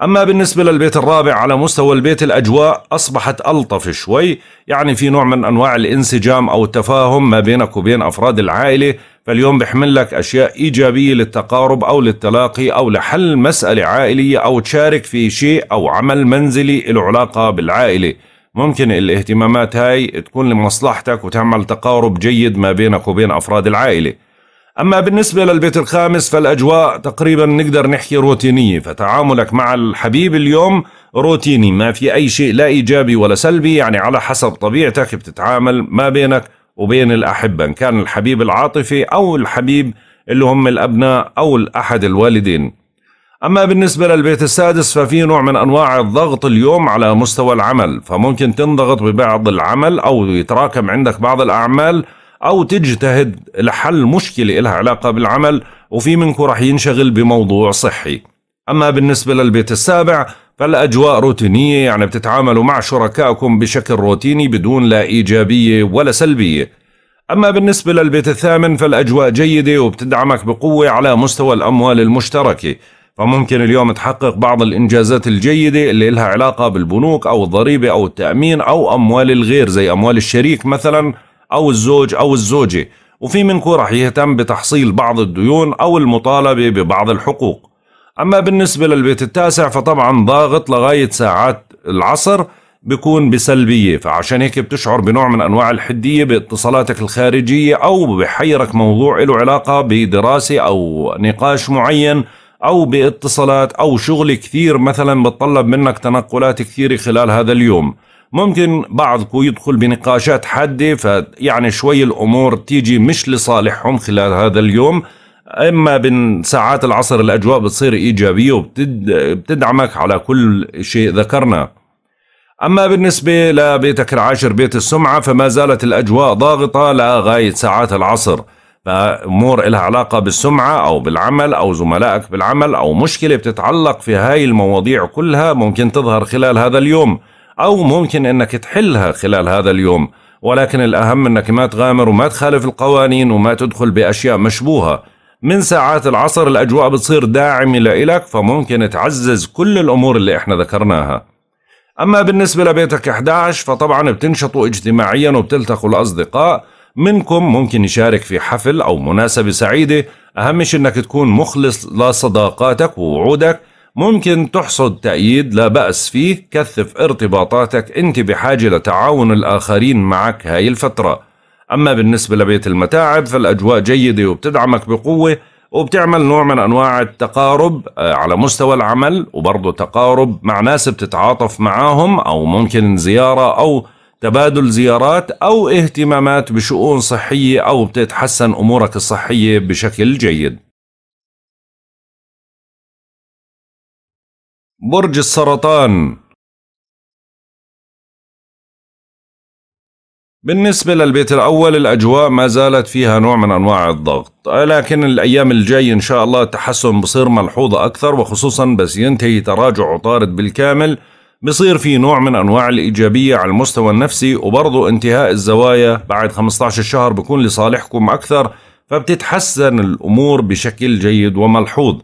أما بالنسبة للبيت الرابع على مستوى البيت الأجواء أصبحت ألطف شوي يعني في نوع من أنواع الانسجام أو التفاهم ما بينك وبين أفراد العائلة فاليوم بحمل لك أشياء إيجابية للتقارب أو للتلاقي أو لحل مسألة عائلية أو تشارك في شيء أو عمل منزلي له علاقة بالعائلة ممكن الاهتمامات هاي تكون لمصلحتك وتعمل تقارب جيد ما بينك وبين أفراد العائلة أما بالنسبة للبيت الخامس فالأجواء تقريبا نقدر نحكي روتينية فتعاملك مع الحبيب اليوم روتيني ما في أي شيء لا إيجابي ولا سلبي يعني على حسب طبيعتك بتتعامل ما بينك وبين الأحبة إن كان الحبيب العاطفي أو الحبيب اللي هم الأبناء أو أحد الوالدين أما بالنسبة للبيت السادس ففي نوع من أنواع الضغط اليوم على مستوى العمل فممكن تنضغط ببعض العمل أو يتراكم عندك بعض الأعمال أو تجتهد لحل مشكلة لها علاقة بالعمل وفي منكم رح ينشغل بموضوع صحي أما بالنسبة للبيت السابع فالأجواء روتينية يعني بتتعاملوا مع شركائكم بشكل روتيني بدون لا إيجابية ولا سلبية أما بالنسبة للبيت الثامن فالأجواء جيدة وبتدعمك بقوة على مستوى الأموال المشتركة فممكن اليوم تحقق بعض الإنجازات الجيدة اللي لها علاقة بالبنوك أو الضريبة أو التأمين أو أموال الغير زي أموال الشريك مثلا أو الزوج أو الزوجة وفي منكم رح يهتم بتحصيل بعض الديون أو المطالبة ببعض الحقوق أما بالنسبة للبيت التاسع فطبعا ضاغط لغاية ساعات العصر بيكون بسلبية فعشان هيك بتشعر بنوع من أنواع الحدية باتصالاتك الخارجية أو بحيرك موضوع له علاقة بدراسة أو نقاش معين أو باتصالات أو شغل كثير مثلا بتطلب منك تنقلات كثيرة خلال هذا اليوم ممكن بعضكم يدخل بنقاشات حادة فيعني شوي الأمور تيجي مش لصالحهم خلال هذا اليوم اما بين ساعات العصر الاجواء بتصير ايجابيه وبتدعمك على كل شيء ذكرنا اما بالنسبه لبيتك العاشر بيت السمعه فما زالت الاجواء ضاغطه لغايه ساعات العصر. فامور لها علاقه بالسمعه او بالعمل او زملائك بالعمل او مشكله بتتعلق في هاي المواضيع كلها ممكن تظهر خلال هذا اليوم. أو ممكن أنك تحلها خلال هذا اليوم ولكن الأهم أنك ما تغامر وما تخالف القوانين وما تدخل بأشياء مشبوهة من ساعات العصر الأجواء بتصير داعمة لإلك فممكن تعزز كل الأمور اللي إحنا ذكرناها أما بالنسبة لبيتك 11 فطبعا بتنشطوا اجتماعيا وبتلتقوا الأصدقاء منكم ممكن يشارك في حفل أو مناسبة سعيدة أهم شيء أنك تكون مخلص لصداقاتك ووعودك ممكن تحصد تأييد لا بأس فيه كثف ارتباطاتك أنت بحاجة لتعاون الآخرين معك هاي الفترة أما بالنسبة لبيت المتاعب فالأجواء جيدة وبتدعمك بقوة وبتعمل نوع من أنواع التقارب آه، على مستوى العمل وبرضه تقارب مع ناس بتتعاطف معاهم أو ممكن زيارة أو تبادل زيارات أو اهتمامات بشؤون صحية أو بتتحسن أمورك الصحية بشكل جيد برج السرطان بالنسبة للبيت الأول الأجواء ما زالت فيها نوع من أنواع الضغط لكن الأيام الجاي إن شاء الله التحسن بصير ملحوظ أكثر وخصوصا بس ينتهي تراجع عطارد بالكامل بصير في نوع من أنواع الإيجابية على المستوى النفسي وبرضه انتهاء الزوايا بعد 15 شهر بكون لصالحكم أكثر فبتتحسن الأمور بشكل جيد وملحوظ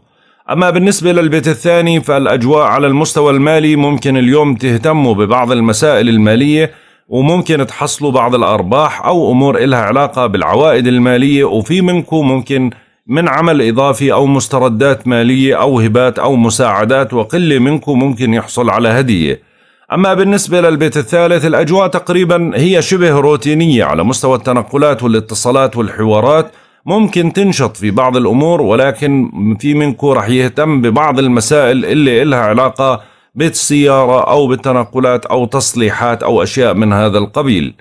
أما بالنسبة للبيت الثاني فالأجواء على المستوى المالي ممكن اليوم تهتموا ببعض المسائل المالية وممكن تحصلوا بعض الأرباح أو أمور إلها علاقة بالعوائد المالية وفي منكم ممكن من عمل إضافي أو مستردات مالية أو هبات أو مساعدات وقلة منكم ممكن يحصل على هدية أما بالنسبة للبيت الثالث الأجواء تقريبا هي شبه روتينية على مستوى التنقلات والاتصالات والحوارات ممكن تنشط في بعض الأمور ولكن في منكم رح يهتم ببعض المسائل اللي إلها علاقة بالسيارة أو بالتنقلات أو تصليحات أو أشياء من هذا القبيل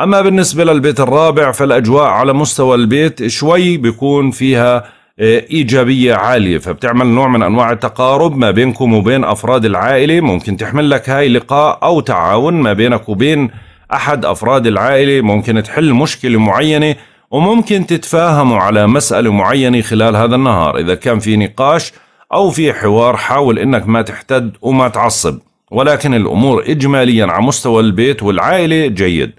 أما بالنسبة للبيت الرابع فالأجواء على مستوى البيت شوي بيكون فيها آه، إيجابية عالية فبتعمل نوع من أنواع التقارب ما بينكم وبين أفراد العائلة ممكن تحمل لك هاي لقاء أو تعاون ما بينك وبين أحد أفراد العائلة ممكن تحل مشكلة معينة وممكن تتفاهموا على مسألة معينة خلال هذا النهار إذا كان في نقاش أو في حوار حاول إنك ما تحتد وما تعصب ولكن الأمور إجماليا على مستوى البيت والعائلة جيد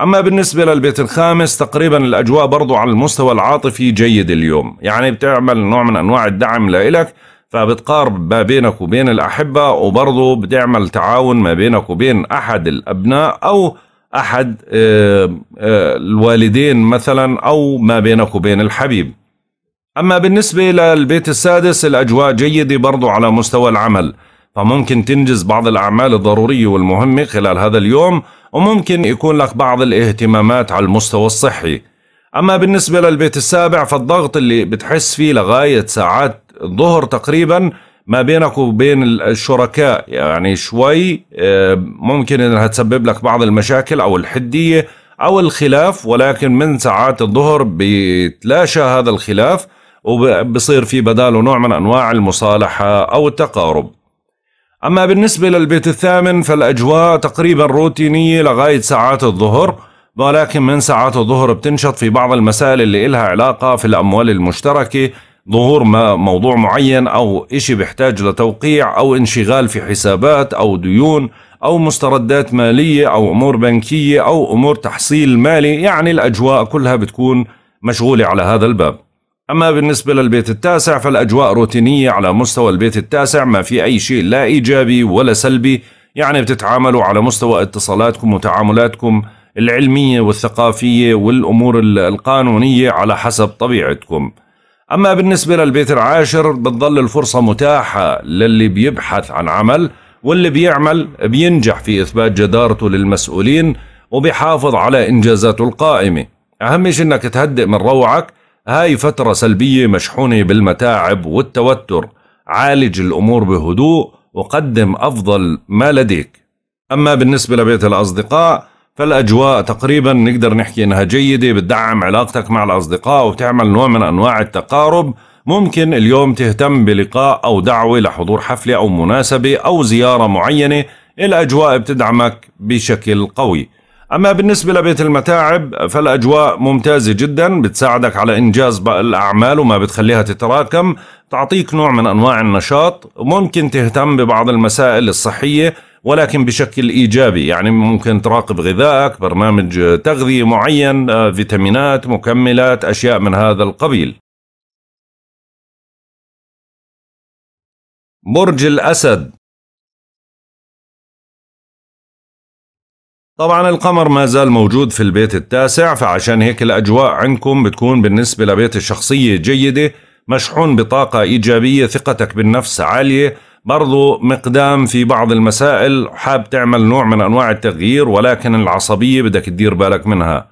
أما بالنسبة للبيت الخامس تقريبا الأجواء برضو على المستوى العاطفي جيد اليوم يعني بتعمل نوع من أنواع الدعم لإلك فبتقارب ما بينك وبين الأحبة وبرضو بتعمل تعاون ما بينك وبين أحد الأبناء أو احد آه، الوالدين مثلا او ما بينك وبين الحبيب اما بالنسبه للبيت السادس الاجواء جيده برضو على مستوى العمل فممكن تنجز بعض الأعمال الضرورية والمهمة خلال هذا اليوم وممكن يكون لك بعض الاهتمامات على المستوى الصحي أما بالنسبة للبيت السابع فالضغط اللي بتحس فيه لغاية ساعات الظهر تقريبا ما بينك وبين الشركاء يعني شوي آه، ممكن انها تسبب لك بعض المشاكل او الحديه او الخلاف ولكن من ساعات الظهر بيتلاشى هذا الخلاف وبصير في بداله نوع من انواع المصالحه او التقارب. اما بالنسبه للبيت الثامن فالاجواء تقريبا روتينيه لغايه ساعات الظهر ولكن من ساعات الظهر بتنشط في بعض المسائل اللي إلها علاقه في الاموال المشتركه ظهور ما موضوع معين أو إشي بيحتاج لتوقيع أو انشغال في حسابات أو ديون أو مستردات مالية أو أمور بنكية أو أمور تحصيل مالي يعني الأجواء كلها بتكون مشغولة على هذا الباب أما بالنسبة للبيت التاسع فالأجواء روتينية على مستوى البيت التاسع ما في أي شيء لا إيجابي ولا سلبي يعني بتتعاملوا على مستوى اتصالاتكم وتعاملاتكم العلمية والثقافية والأمور القانونية على حسب طبيعتكم أما بالنسبة للبيت العاشر بتضل الفرصة متاحة للي بيبحث عن عمل واللي بيعمل بينجح في إثبات جدارته للمسؤولين وبيحافظ على إنجازاته القائمة أهم شيء إنك تهدئ من روعك هاي فترة سلبية مشحونة بالمتاعب والتوتر عالج الأمور بهدوء وقدم أفضل ما لديك أما بالنسبة لبيت الأصدقاء فالاجواء تقريبا نقدر نحكي انها جيده بتدعم علاقتك مع الاصدقاء وبتعمل نوع من انواع التقارب ممكن اليوم تهتم بلقاء او دعوه لحضور حفله او مناسبه او زياره معينه الاجواء بتدعمك بشكل قوي اما بالنسبه لبيت المتاعب فالاجواء ممتازه جدا بتساعدك على انجاز الاعمال وما بتخليها تتراكم تعطيك نوع من انواع النشاط ممكن تهتم ببعض المسائل الصحيه ولكن بشكل ايجابي يعني ممكن تراقب غذائك برنامج تغذيه معين آه، فيتامينات مكملات اشياء من هذا القبيل برج الاسد طبعا القمر ما زال موجود في البيت التاسع فعشان هيك الأجواء عندكم بتكون بالنسبة لبيت الشخصية جيدة مشحون بطاقة إيجابية ثقتك بالنفس عالية برضو مقدام في بعض المسائل حاب تعمل نوع من أنواع التغيير ولكن العصبية بدك تدير بالك منها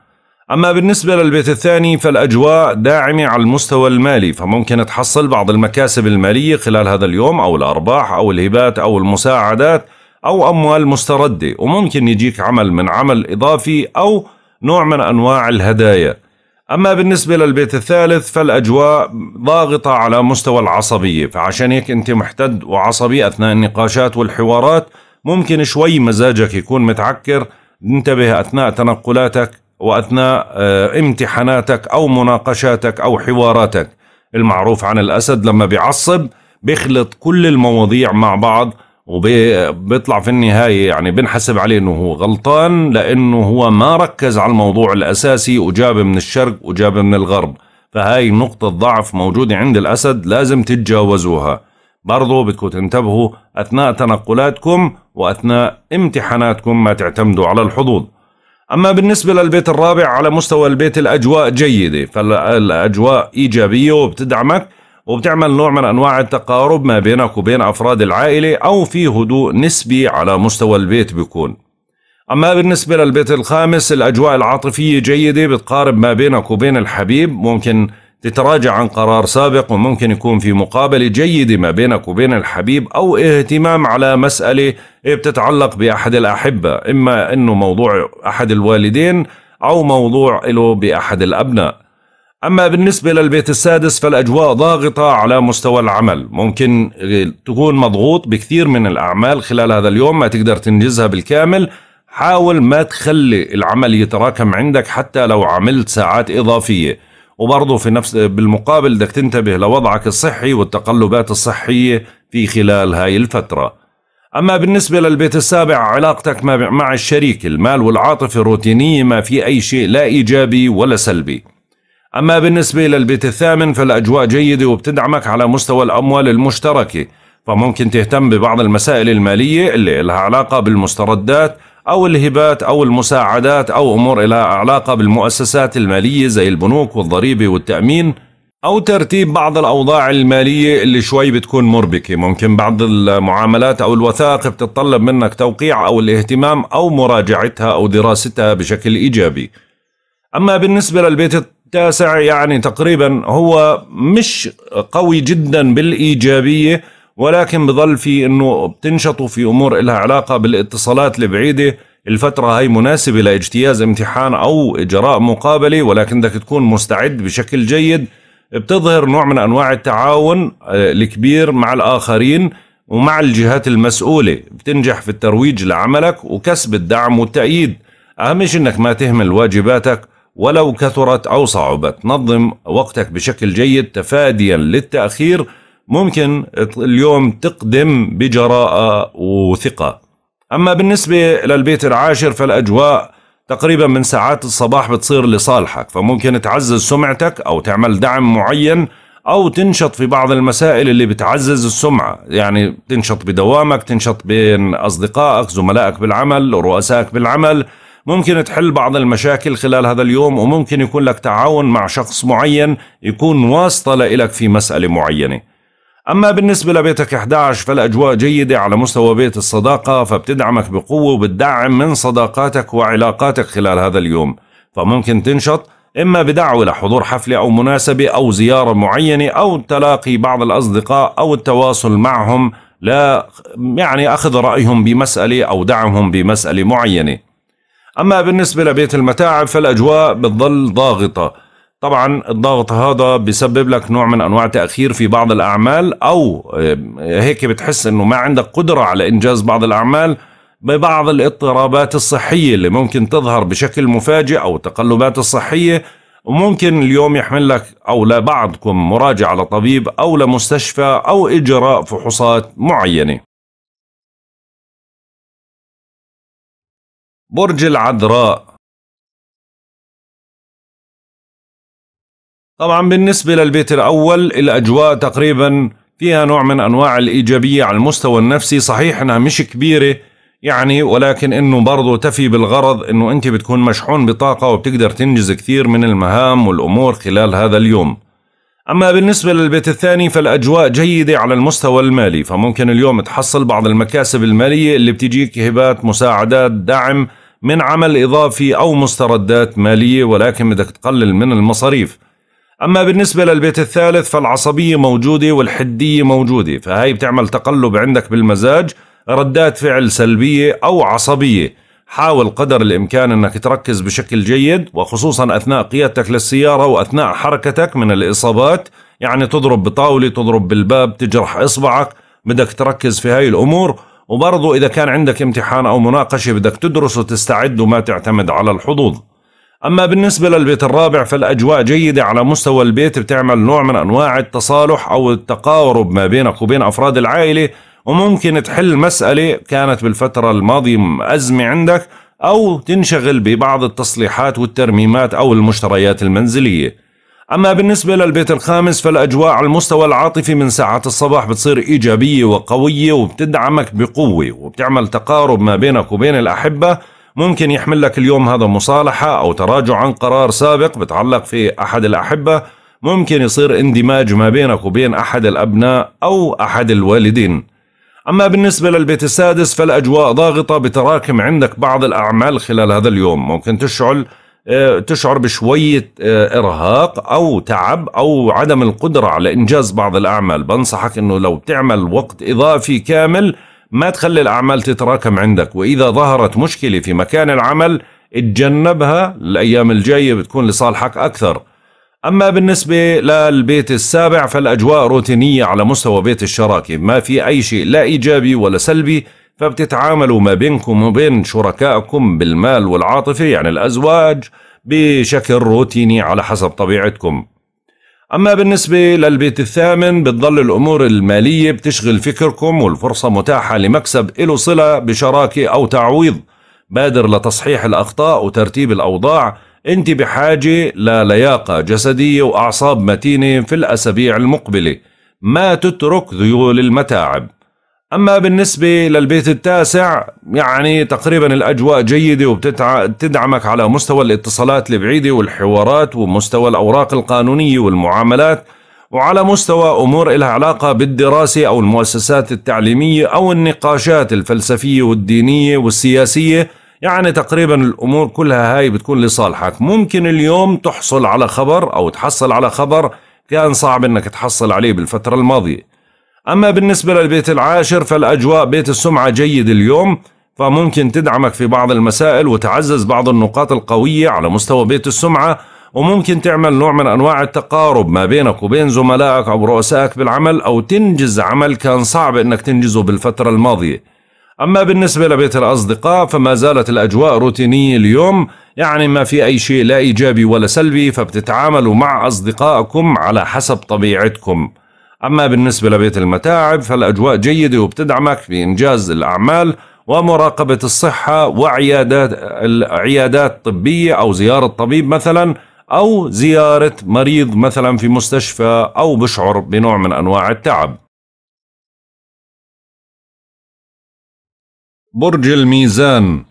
أما بالنسبة للبيت الثاني فالأجواء داعمة على المستوى المالي فممكن تحصل بعض المكاسب المالية خلال هذا اليوم أو الأرباح أو الهبات أو المساعدات أو أموال مستردة وممكن يجيك عمل من عمل إضافي أو نوع من أنواع الهدايا أما بالنسبة للبيت الثالث فالأجواء ضاغطة على مستوى العصبية فعشان هيك أنت محتد وعصبي أثناء النقاشات والحوارات ممكن شوي مزاجك يكون متعكر انتبه أثناء تنقلاتك وأثناء آه، امتحاناتك أو مناقشاتك أو حواراتك المعروف عن الأسد لما بيعصب بيخلط كل المواضيع مع بعض وبيطلع في النهاية يعني بنحسب عليه انه هو غلطان لانه هو ما ركز على الموضوع الاساسي وجاب من الشرق وجاب من الغرب فهاي نقطة ضعف موجودة عند الاسد لازم تتجاوزوها برضو بدكم تنتبهوا اثناء تنقلاتكم واثناء امتحاناتكم ما تعتمدوا على الحظوظ أما بالنسبة للبيت الرابع على مستوى البيت الأجواء جيدة فالأجواء إيجابية وبتدعمك وبتعمل نوع من أنواع التقارب ما بينك وبين أفراد العائلة أو في هدوء نسبي على مستوى البيت بيكون أما بالنسبة للبيت الخامس الأجواء العاطفية جيدة بتقارب ما بينك وبين الحبيب ممكن تتراجع عن قرار سابق وممكن يكون في مقابلة جيدة ما بينك وبين الحبيب أو اهتمام على مسألة بتتعلق بأحد الأحبة إما أنه موضوع أحد الوالدين أو موضوع له بأحد الأبناء أما بالنسبة للبيت السادس فالأجواء ضاغطة على مستوى العمل ممكن تكون مضغوط بكثير من الأعمال خلال هذا اليوم ما تقدر تنجزها بالكامل حاول ما تخلي العمل يتراكم عندك حتى لو عملت ساعات إضافية وبرضه في نفس بالمقابل بدك تنتبه لوضعك الصحي والتقلبات الصحية في خلال هاي الفترة أما بالنسبة للبيت السابع علاقتك مع الشريك المال والعاطفة روتينية ما في أي شيء لا إيجابي ولا سلبي أما بالنسبة للبيت الثامن فالأجواء جيدة وبتدعمك على مستوى الأموال المشتركة فممكن تهتم ببعض المسائل المالية اللي لها علاقة بالمستردات أو الهبات أو المساعدات أو أمور لها علاقة بالمؤسسات المالية زي البنوك والضريبة والتأمين أو ترتيب بعض الأوضاع المالية اللي شوي بتكون مربكة ممكن بعض المعاملات أو الوثائق بتتطلب منك توقيع أو الاهتمام أو مراجعتها أو دراستها بشكل إيجابي أما بالنسبة للبيت التاسع يعني تقريبا هو مش قوي جدا بالإيجابية ولكن بظل في أنه بتنشطوا في أمور لها علاقة بالاتصالات البعيدة الفترة هاي مناسبة لاجتياز امتحان أو إجراء مقابلة ولكن بدك تكون مستعد بشكل جيد بتظهر نوع من أنواع التعاون آه، الكبير مع الآخرين ومع الجهات المسؤولة بتنجح في الترويج لعملك وكسب الدعم والتأييد أهم شيء أنك ما تهمل واجباتك ولو كثرت أو صعبت نظم وقتك بشكل جيد تفاديا للتأخير ممكن اليوم تقدم بجراءة وثقة أما بالنسبة للبيت العاشر فالأجواء تقريبا من ساعات الصباح بتصير لصالحك فممكن تعزز سمعتك أو تعمل دعم معين أو تنشط في بعض المسائل اللي بتعزز السمعة يعني تنشط بدوامك تنشط بين أصدقائك زملائك بالعمل رؤسائك بالعمل ممكن تحل بعض المشاكل خلال هذا اليوم وممكن يكون لك تعاون مع شخص معين يكون واسطة لإلك في مسألة معينة أما بالنسبة لبيتك 11 فالأجواء جيدة على مستوى بيت الصداقة فبتدعمك بقوة وبتدعم من صداقاتك وعلاقاتك خلال هذا اليوم فممكن تنشط إما بدعوة لحضور حفلة أو مناسبة أو زيارة معينة أو تلاقي بعض الأصدقاء أو التواصل معهم لا يعني أخذ رأيهم بمسألة أو دعمهم بمسألة معينة أما بالنسبة لبيت المتاعب فالأجواء بتظل ضاغطة طبعا الضغط هذا بسبب لك نوع من أنواع تأخير في بعض الأعمال أو آه، هيك بتحس أنه ما عندك قدرة على إنجاز بعض الأعمال ببعض الاضطرابات الصحية اللي ممكن تظهر بشكل مفاجئ أو التقلبات الصحية وممكن اليوم يحمل لك أو لبعضكم مراجعة لطبيب أو لمستشفى أو إجراء فحوصات معينة برج العذراء طبعا بالنسبة للبيت الأول الأجواء تقريبا فيها نوع من أنواع الإيجابية على المستوى النفسي صحيح أنها مش كبيرة يعني ولكن أنه برضو تفي بالغرض أنه أنت بتكون مشحون بطاقة وبتقدر تنجز كثير من المهام والأمور خلال هذا اليوم أما بالنسبة للبيت الثاني فالأجواء جيدة على المستوى المالي فممكن اليوم تحصل بعض المكاسب المالية اللي بتجيك هبات مساعدات دعم من عمل إضافي أو مستردات مالية ولكن بدك تقلل من المصاريف أما بالنسبة للبيت الثالث فالعصبية موجودة والحدية موجودة فهي بتعمل تقلب عندك بالمزاج ردات فعل سلبية أو عصبية حاول قدر الإمكان أنك تركز بشكل جيد وخصوصا أثناء قيادتك للسيارة وأثناء حركتك من الإصابات يعني تضرب بطاولة تضرب بالباب تجرح إصبعك بدك تركز في هاي الأمور وبرضه إذا كان عندك امتحان أو مناقشة بدك تدرس وتستعد وما تعتمد على الحظوظ أما بالنسبة للبيت الرابع فالأجواء جيدة على مستوى البيت بتعمل نوع من أنواع التصالح أو التقارب ما بينك وبين أفراد العائلة وممكن تحل مسألة كانت بالفترة الماضية أزمة عندك أو تنشغل ببعض التصليحات والترميمات أو المشتريات المنزلية أما بالنسبة للبيت الخامس فالأجواء على المستوى العاطفي من ساعات الصباح بتصير إيجابية وقوية وبتدعمك بقوة وبتعمل تقارب ما بينك وبين الأحبة ممكن يحمل لك اليوم هذا مصالحة أو تراجع عن قرار سابق بتعلق في أحد الأحبة ممكن يصير اندماج ما بينك وبين أحد الأبناء أو أحد الوالدين أما بالنسبة للبيت السادس فالأجواء ضاغطة بتراكم عندك بعض الأعمال خلال هذا اليوم ممكن تشعل آه، تشعر بشوية آه، إرهاق أو تعب أو عدم القدرة على إنجاز بعض الأعمال بنصحك أنه لو بتعمل وقت إضافي كامل ما تخلي الأعمال تتراكم عندك وإذا ظهرت مشكلة في مكان العمل اتجنبها الأيام الجاية بتكون لصالحك أكثر أما بالنسبة للبيت السابع فالأجواء روتينية على مستوى بيت الشراكة ما في أي شيء لا إيجابي ولا سلبي فبتتعاملوا ما بينكم وبين شركائكم بالمال والعاطفة يعني الأزواج بشكل روتيني على حسب طبيعتكم أما بالنسبة للبيت الثامن بتضل الأمور المالية بتشغل فكركم والفرصة متاحة لمكسب إله صلة بشراكة أو تعويض بادر لتصحيح الأخطاء وترتيب الأوضاع أنت بحاجة للياقة جسدية وأعصاب متينة في الأسابيع المقبلة ما تترك ذيول المتاعب أما بالنسبة للبيت التاسع يعني تقريبا الأجواء جيدة وبتدعمك على مستوى الاتصالات البعيدة والحوارات ومستوى الأوراق القانونية والمعاملات وعلى مستوى أمور لها علاقة بالدراسة أو المؤسسات التعليمية أو النقاشات الفلسفية والدينية والسياسية يعني تقريبا الأمور كلها هاي بتكون لصالحك ممكن اليوم تحصل على خبر أو تحصل على خبر كان صعب أنك تحصل عليه بالفترة الماضية أما بالنسبة للبيت العاشر فالأجواء بيت السمعة جيد اليوم فممكن تدعمك في بعض المسائل وتعزز بعض النقاط القوية على مستوى بيت السمعة وممكن تعمل نوع من أنواع التقارب ما بينك وبين زملائك أو رؤسائك بالعمل أو تنجز عمل كان صعب أنك تنجزه بالفترة الماضية أما بالنسبة لبيت الأصدقاء فما زالت الأجواء روتينية اليوم يعني ما في أي شيء لا إيجابي ولا سلبي فبتتعاملوا مع أصدقائكم على حسب طبيعتكم أما بالنسبة لبيت المتاعب فالأجواء جيدة وبتدعمك في إنجاز الأعمال ومراقبة الصحة وعيادات عيادات طبية أو زيارة طبيب مثلا أو زيارة مريض مثلا في مستشفى أو بشعر بنوع من أنواع التعب برج الميزان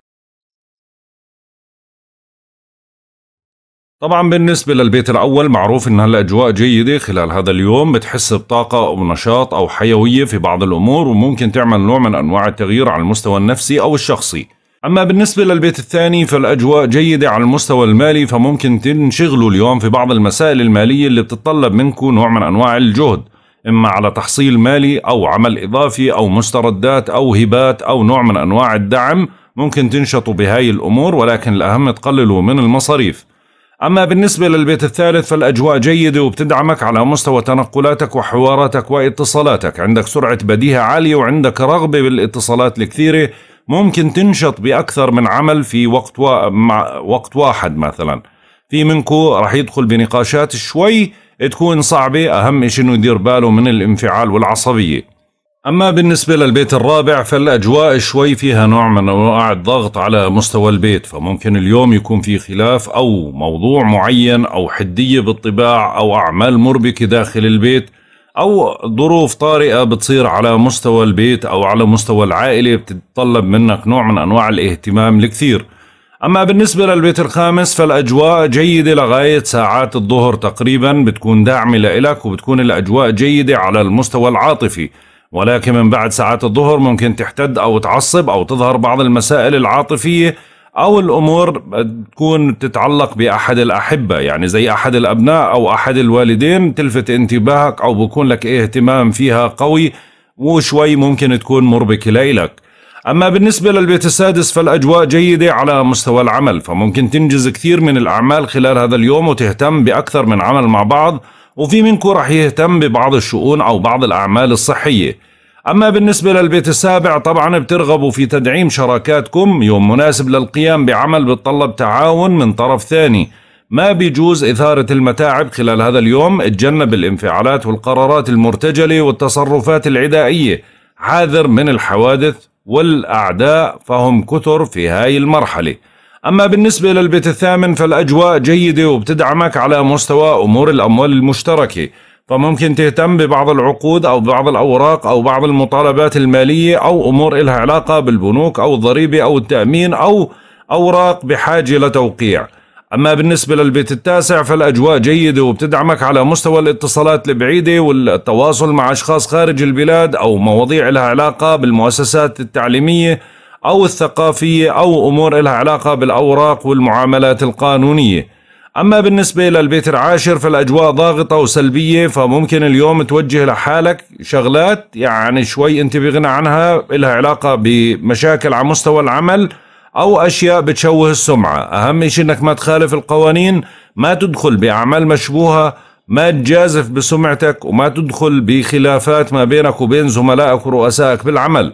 طبعا بالنسبة للبيت الأول معروف إن هالأجواء جيدة خلال هذا اليوم بتحس بطاقة أو نشاط أو حيوية في بعض الأمور وممكن تعمل نوع من أنواع التغيير على المستوى النفسي أو الشخصي أما بالنسبة للبيت الثاني فالأجواء جيدة على المستوى المالي فممكن تنشغلوا اليوم في بعض المسائل المالية اللي بتتطلب منكم نوع من أنواع الجهد إما على تحصيل مالي أو عمل إضافي أو مستردات أو هبات أو نوع من أنواع الدعم ممكن تنشطوا بهاي الأمور ولكن الأهم تقللوا من المصاريف أما بالنسبة للبيت الثالث فالأجواء جيدة وبتدعمك على مستوى تنقلاتك وحواراتك واتصالاتك عندك سرعة بديهة عالية وعندك رغبة بالاتصالات الكثيرة ممكن تنشط بأكثر من عمل في وقت, و... مع وقت واحد مثلا في منكو رح يدخل بنقاشات شوي تكون صعبة أهم شيء إنه يدير باله من الانفعال والعصبية أما بالنسبة للبيت الرابع فالأجواء شوي فيها نوع من أنواع الضغط على مستوى البيت فممكن اليوم يكون في خلاف أو موضوع معين أو حدية بالطباع أو أعمال مربكة داخل البيت أو ظروف طارئة بتصير على مستوى البيت أو على مستوى العائلة بتتطلب منك نوع من أنواع الاهتمام الكثير أما بالنسبة للبيت الخامس فالأجواء جيدة لغاية ساعات الظهر تقريبا بتكون داعمة لإلك وبتكون الأجواء جيدة على المستوى العاطفي ولكن من بعد ساعات الظهر ممكن تحتد أو تعصب أو تظهر بعض المسائل العاطفية أو الأمور تكون تتعلق بأحد الأحبة يعني زي أحد الأبناء أو أحد الوالدين تلفت انتباهك أو بكون لك اهتمام فيها قوي وشوي ممكن تكون مربكة ليلك أما بالنسبة للبيت السادس فالأجواء جيدة على مستوى العمل فممكن تنجز كثير من الأعمال خلال هذا اليوم وتهتم بأكثر من عمل مع بعض وفي منكم رح يهتم ببعض الشؤون أو بعض الأعمال الصحية أما بالنسبة للبيت السابع طبعا بترغبوا في تدعيم شراكاتكم يوم مناسب للقيام بعمل بتطلب تعاون من طرف ثاني ما بيجوز إثارة المتاعب خلال هذا اليوم اتجنب الانفعالات والقرارات المرتجلة والتصرفات العدائية حاذر من الحوادث والأعداء فهم كثر في هاي المرحلة أما بالنسبة للبيت الثامن فالأجواء جيدة وبتدعمك على مستوى أمور الأموال المشتركة فممكن تهتم ببعض العقود أو بعض الأوراق أو بعض المطالبات المالية أو أمور إلها علاقة بالبنوك أو الضريبة أو التأمين أو أوراق بحاجة لتوقيع أما بالنسبة للبيت التاسع فالأجواء جيدة وبتدعمك على مستوى الاتصالات البعيدة والتواصل مع أشخاص خارج البلاد أو مواضيع لها علاقة بالمؤسسات التعليمية أو الثقافية أو أمور لها علاقة بالأوراق والمعاملات القانونية أما بالنسبة للبيت العاشر فالأجواء ضاغطة وسلبية فممكن اليوم توجه لحالك شغلات يعني شوي أنت بغنى عنها لها علاقة بمشاكل على مستوى العمل أو أشياء بتشوه السمعة أهم شيء أنك ما تخالف القوانين ما تدخل بأعمال مشبوهة ما تجازف بسمعتك وما تدخل بخلافات ما بينك وبين زملائك ورؤسائك بالعمل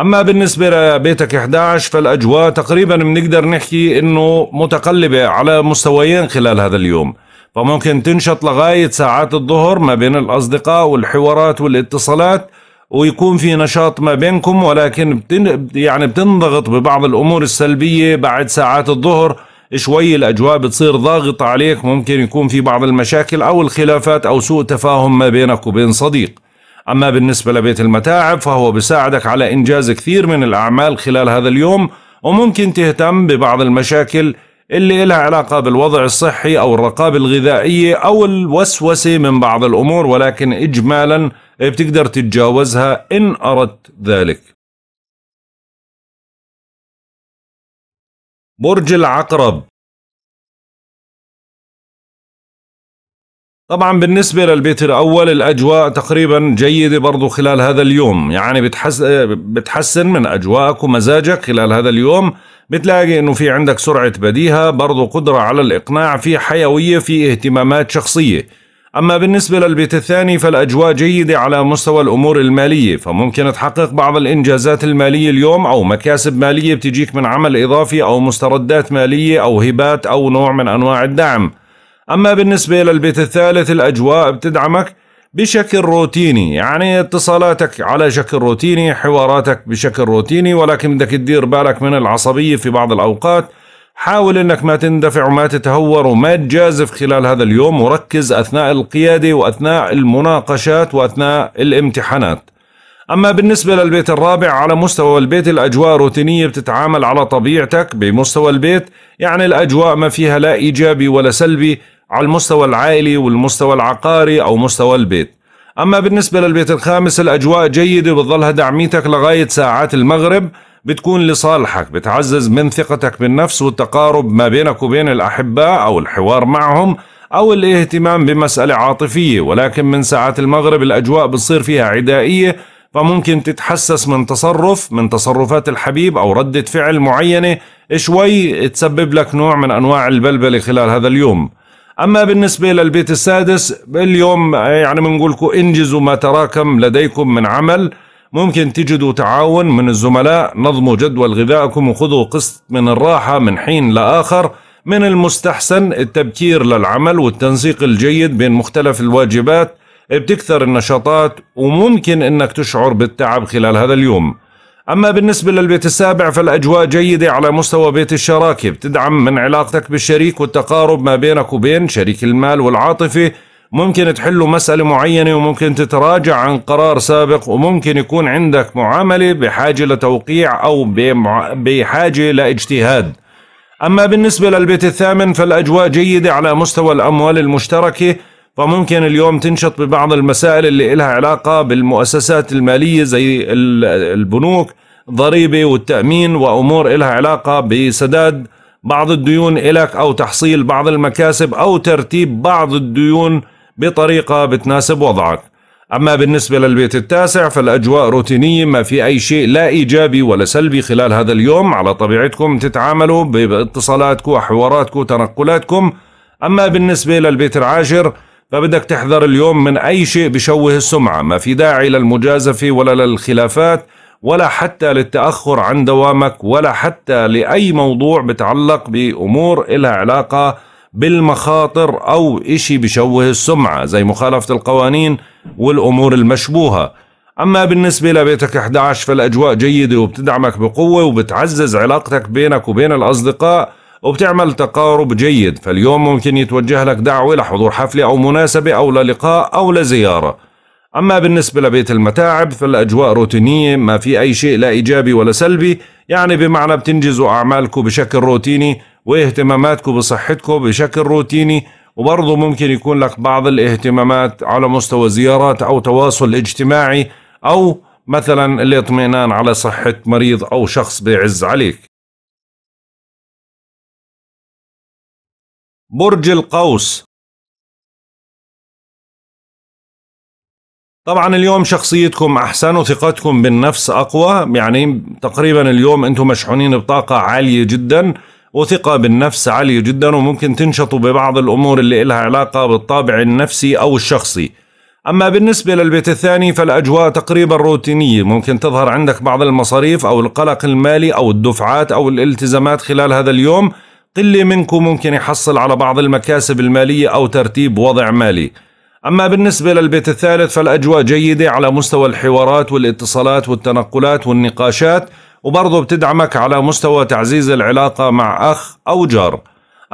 أما بالنسبة لبيتك 11 فالأجواء تقريبا بنقدر نحكي أنه متقلبة على مستويين خلال هذا اليوم فممكن تنشط لغاية ساعات الظهر ما بين الأصدقاء والحوارات والاتصالات ويكون في نشاط ما بينكم ولكن بتن يعني بتنضغط ببعض الأمور السلبية بعد ساعات الظهر شوي الأجواء بتصير ضاغطة عليك ممكن يكون في بعض المشاكل أو الخلافات أو سوء تفاهم ما بينك وبين صديق أما بالنسبة لبيت المتاعب فهو بيساعدك على إنجاز كثير من الأعمال خلال هذا اليوم وممكن تهتم ببعض المشاكل اللي لها علاقة بالوضع الصحي أو الرقابة الغذائية أو الوسوسة من بعض الأمور ولكن إجمالا بتقدر تتجاوزها إن أردت ذلك برج العقرب طبعا بالنسبة للبيت الأول الأجواء تقريبا جيدة برضو خلال هذا اليوم يعني بتحس... بتحسن من أجواءك ومزاجك خلال هذا اليوم بتلاقي أنه في عندك سرعة بديهة برضو قدرة على الإقناع في حيوية في اهتمامات شخصية أما بالنسبة للبيت الثاني فالأجواء جيدة على مستوى الأمور المالية فممكن تحقق بعض الإنجازات المالية اليوم أو مكاسب مالية بتجيك من عمل إضافي أو مستردات مالية أو هبات أو نوع من أنواع الدعم أما بالنسبة للبيت الثالث الأجواء بتدعمك بشكل روتيني يعني اتصالاتك على شكل روتيني حواراتك بشكل روتيني ولكن بدك تدير بالك من العصبية في بعض الأوقات حاول انك ما تندفع وما تتهور وما تجازف خلال هذا اليوم وركز اثناء القياده واثناء المناقشات واثناء الامتحانات. اما بالنسبه للبيت الرابع على مستوى البيت الاجواء روتينيه بتتعامل على طبيعتك بمستوى البيت، يعني الاجواء ما فيها لا ايجابي ولا سلبي، على المستوى العائلي والمستوى العقاري أو مستوى البيت أما بالنسبة للبيت الخامس الأجواء جيدة بتظلها دعميتك لغاية ساعات المغرب بتكون لصالحك بتعزز من ثقتك بالنفس والتقارب ما بينك وبين الأحباء أو الحوار معهم أو الاهتمام بمسألة عاطفية ولكن من ساعات المغرب الأجواء بتصير فيها عدائية فممكن تتحسس من تصرف من تصرفات الحبيب أو ردة فعل معينة شوي تسبب لك نوع من أنواع البلبلة خلال هذا اليوم أما بالنسبة للبيت السادس اليوم آه، يعني بنقولكم انجزوا ما تراكم لديكم من عمل ممكن تجدوا تعاون من الزملاء نظموا جدول غذائكم وخذوا قسط من الراحة من حين لآخر من المستحسن التبكير للعمل والتنسيق الجيد بين مختلف الواجبات بتكثر النشاطات وممكن انك تشعر بالتعب خلال هذا اليوم أما بالنسبة للبيت السابع فالأجواء جيدة على مستوى بيت الشراكة بتدعم من علاقتك بالشريك والتقارب ما بينك وبين شريك المال والعاطفة ممكن تحلوا مسألة معينة وممكن تتراجع عن قرار سابق وممكن يكون عندك معاملة بحاجة لتوقيع أو بحاجة لاجتهاد أما بالنسبة للبيت الثامن فالأجواء جيدة على مستوى الأموال المشتركة فممكن اليوم تنشط ببعض المسائل اللي إلها علاقة بالمؤسسات المالية زي البنوك ضريبة والتأمين وأمور إلها علاقة بسداد بعض الديون إلك أو تحصيل بعض المكاسب أو ترتيب بعض الديون بطريقة بتناسب وضعك أما بالنسبة للبيت التاسع فالأجواء روتينية ما في أي شيء لا إيجابي ولا سلبي خلال هذا اليوم على طبيعتكم تتعاملوا باتصالاتكم وحواراتكم وتنقلاتكم أما بالنسبة للبيت العاشر فبدك تحذر اليوم من أي شيء بشوه السمعة ما في داعي للمجازفة ولا للخلافات ولا حتى للتأخر عن دوامك ولا حتى لأي موضوع بتعلق بأمور إلها علاقة بالمخاطر أو إشي بشوه السمعة زي مخالفة القوانين والأمور المشبوهة أما بالنسبة لبيتك 11 فالأجواء جيدة وبتدعمك بقوة وبتعزز علاقتك بينك وبين الأصدقاء وبتعمل تقارب جيد فاليوم ممكن يتوجه لك دعوة لحضور حفلة أو مناسبة أو للقاء أو لزيارة أما بالنسبة لبيت المتاعب فالأجواء روتينية ما في أي شيء لا إيجابي ولا سلبي يعني بمعنى بتنجزوا أعمالكم بشكل روتيني واهتماماتكم بصحتكم بشكل روتيني وبرضه ممكن يكون لك بعض الاهتمامات على مستوى زيارات أو تواصل اجتماعي أو مثلا الاطمئنان على صحة مريض أو شخص بيعز عليك برج القوس طبعا اليوم شخصيتكم احسن وثقتكم بالنفس اقوى يعني تقريبا اليوم انتم مشحونين بطاقه عاليه جدا وثقة بالنفس عالية جدا وممكن تنشطوا ببعض الأمور اللي إلها علاقة بالطابع النفسي أو الشخصي أما بالنسبة للبيت الثاني فالأجواء تقريبا روتينية ممكن تظهر عندك بعض المصاريف أو القلق المالي أو الدفعات أو الالتزامات خلال هذا اليوم قلة منكم ممكن يحصل على بعض المكاسب المالية أو ترتيب وضع مالي أما بالنسبة للبيت الثالث فالأجواء جيدة على مستوى الحوارات والاتصالات والتنقلات والنقاشات وبرضه بتدعمك على مستوى تعزيز العلاقة مع أخ أو جار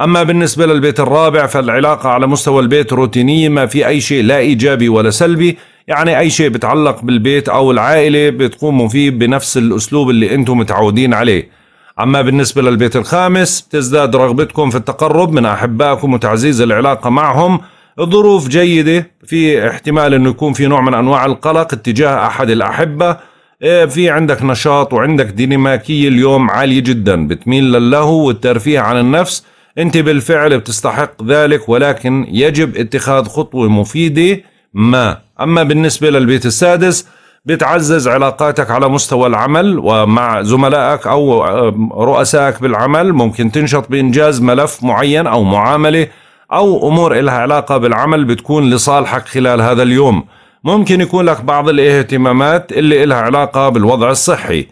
أما بالنسبة للبيت الرابع فالعلاقة على مستوى البيت روتينية ما في أي شيء لا إيجابي ولا سلبي يعني أي شيء بتعلق بالبيت أو العائلة بتقوموا فيه بنفس الأسلوب اللي أنتم متعودين عليه أما بالنسبة للبيت الخامس تزداد رغبتكم في التقرب من أحبائكم وتعزيز العلاقة معهم الظروف جيدة في احتمال أنه يكون في نوع من أنواع القلق اتجاه أحد الأحبة إيه، في عندك نشاط وعندك ديناميكية اليوم عالية جدا بتميل للهو والترفيه عن النفس أنت بالفعل بتستحق ذلك ولكن يجب اتخاذ خطوة مفيدة ما أما بالنسبة للبيت السادس بتعزز علاقاتك على مستوى العمل ومع زملائك او رؤسائك بالعمل ممكن تنشط بانجاز ملف معين او معامله او امور لها علاقه بالعمل بتكون لصالحك خلال هذا اليوم ممكن يكون لك بعض الاهتمامات اللي لها علاقه بالوضع الصحي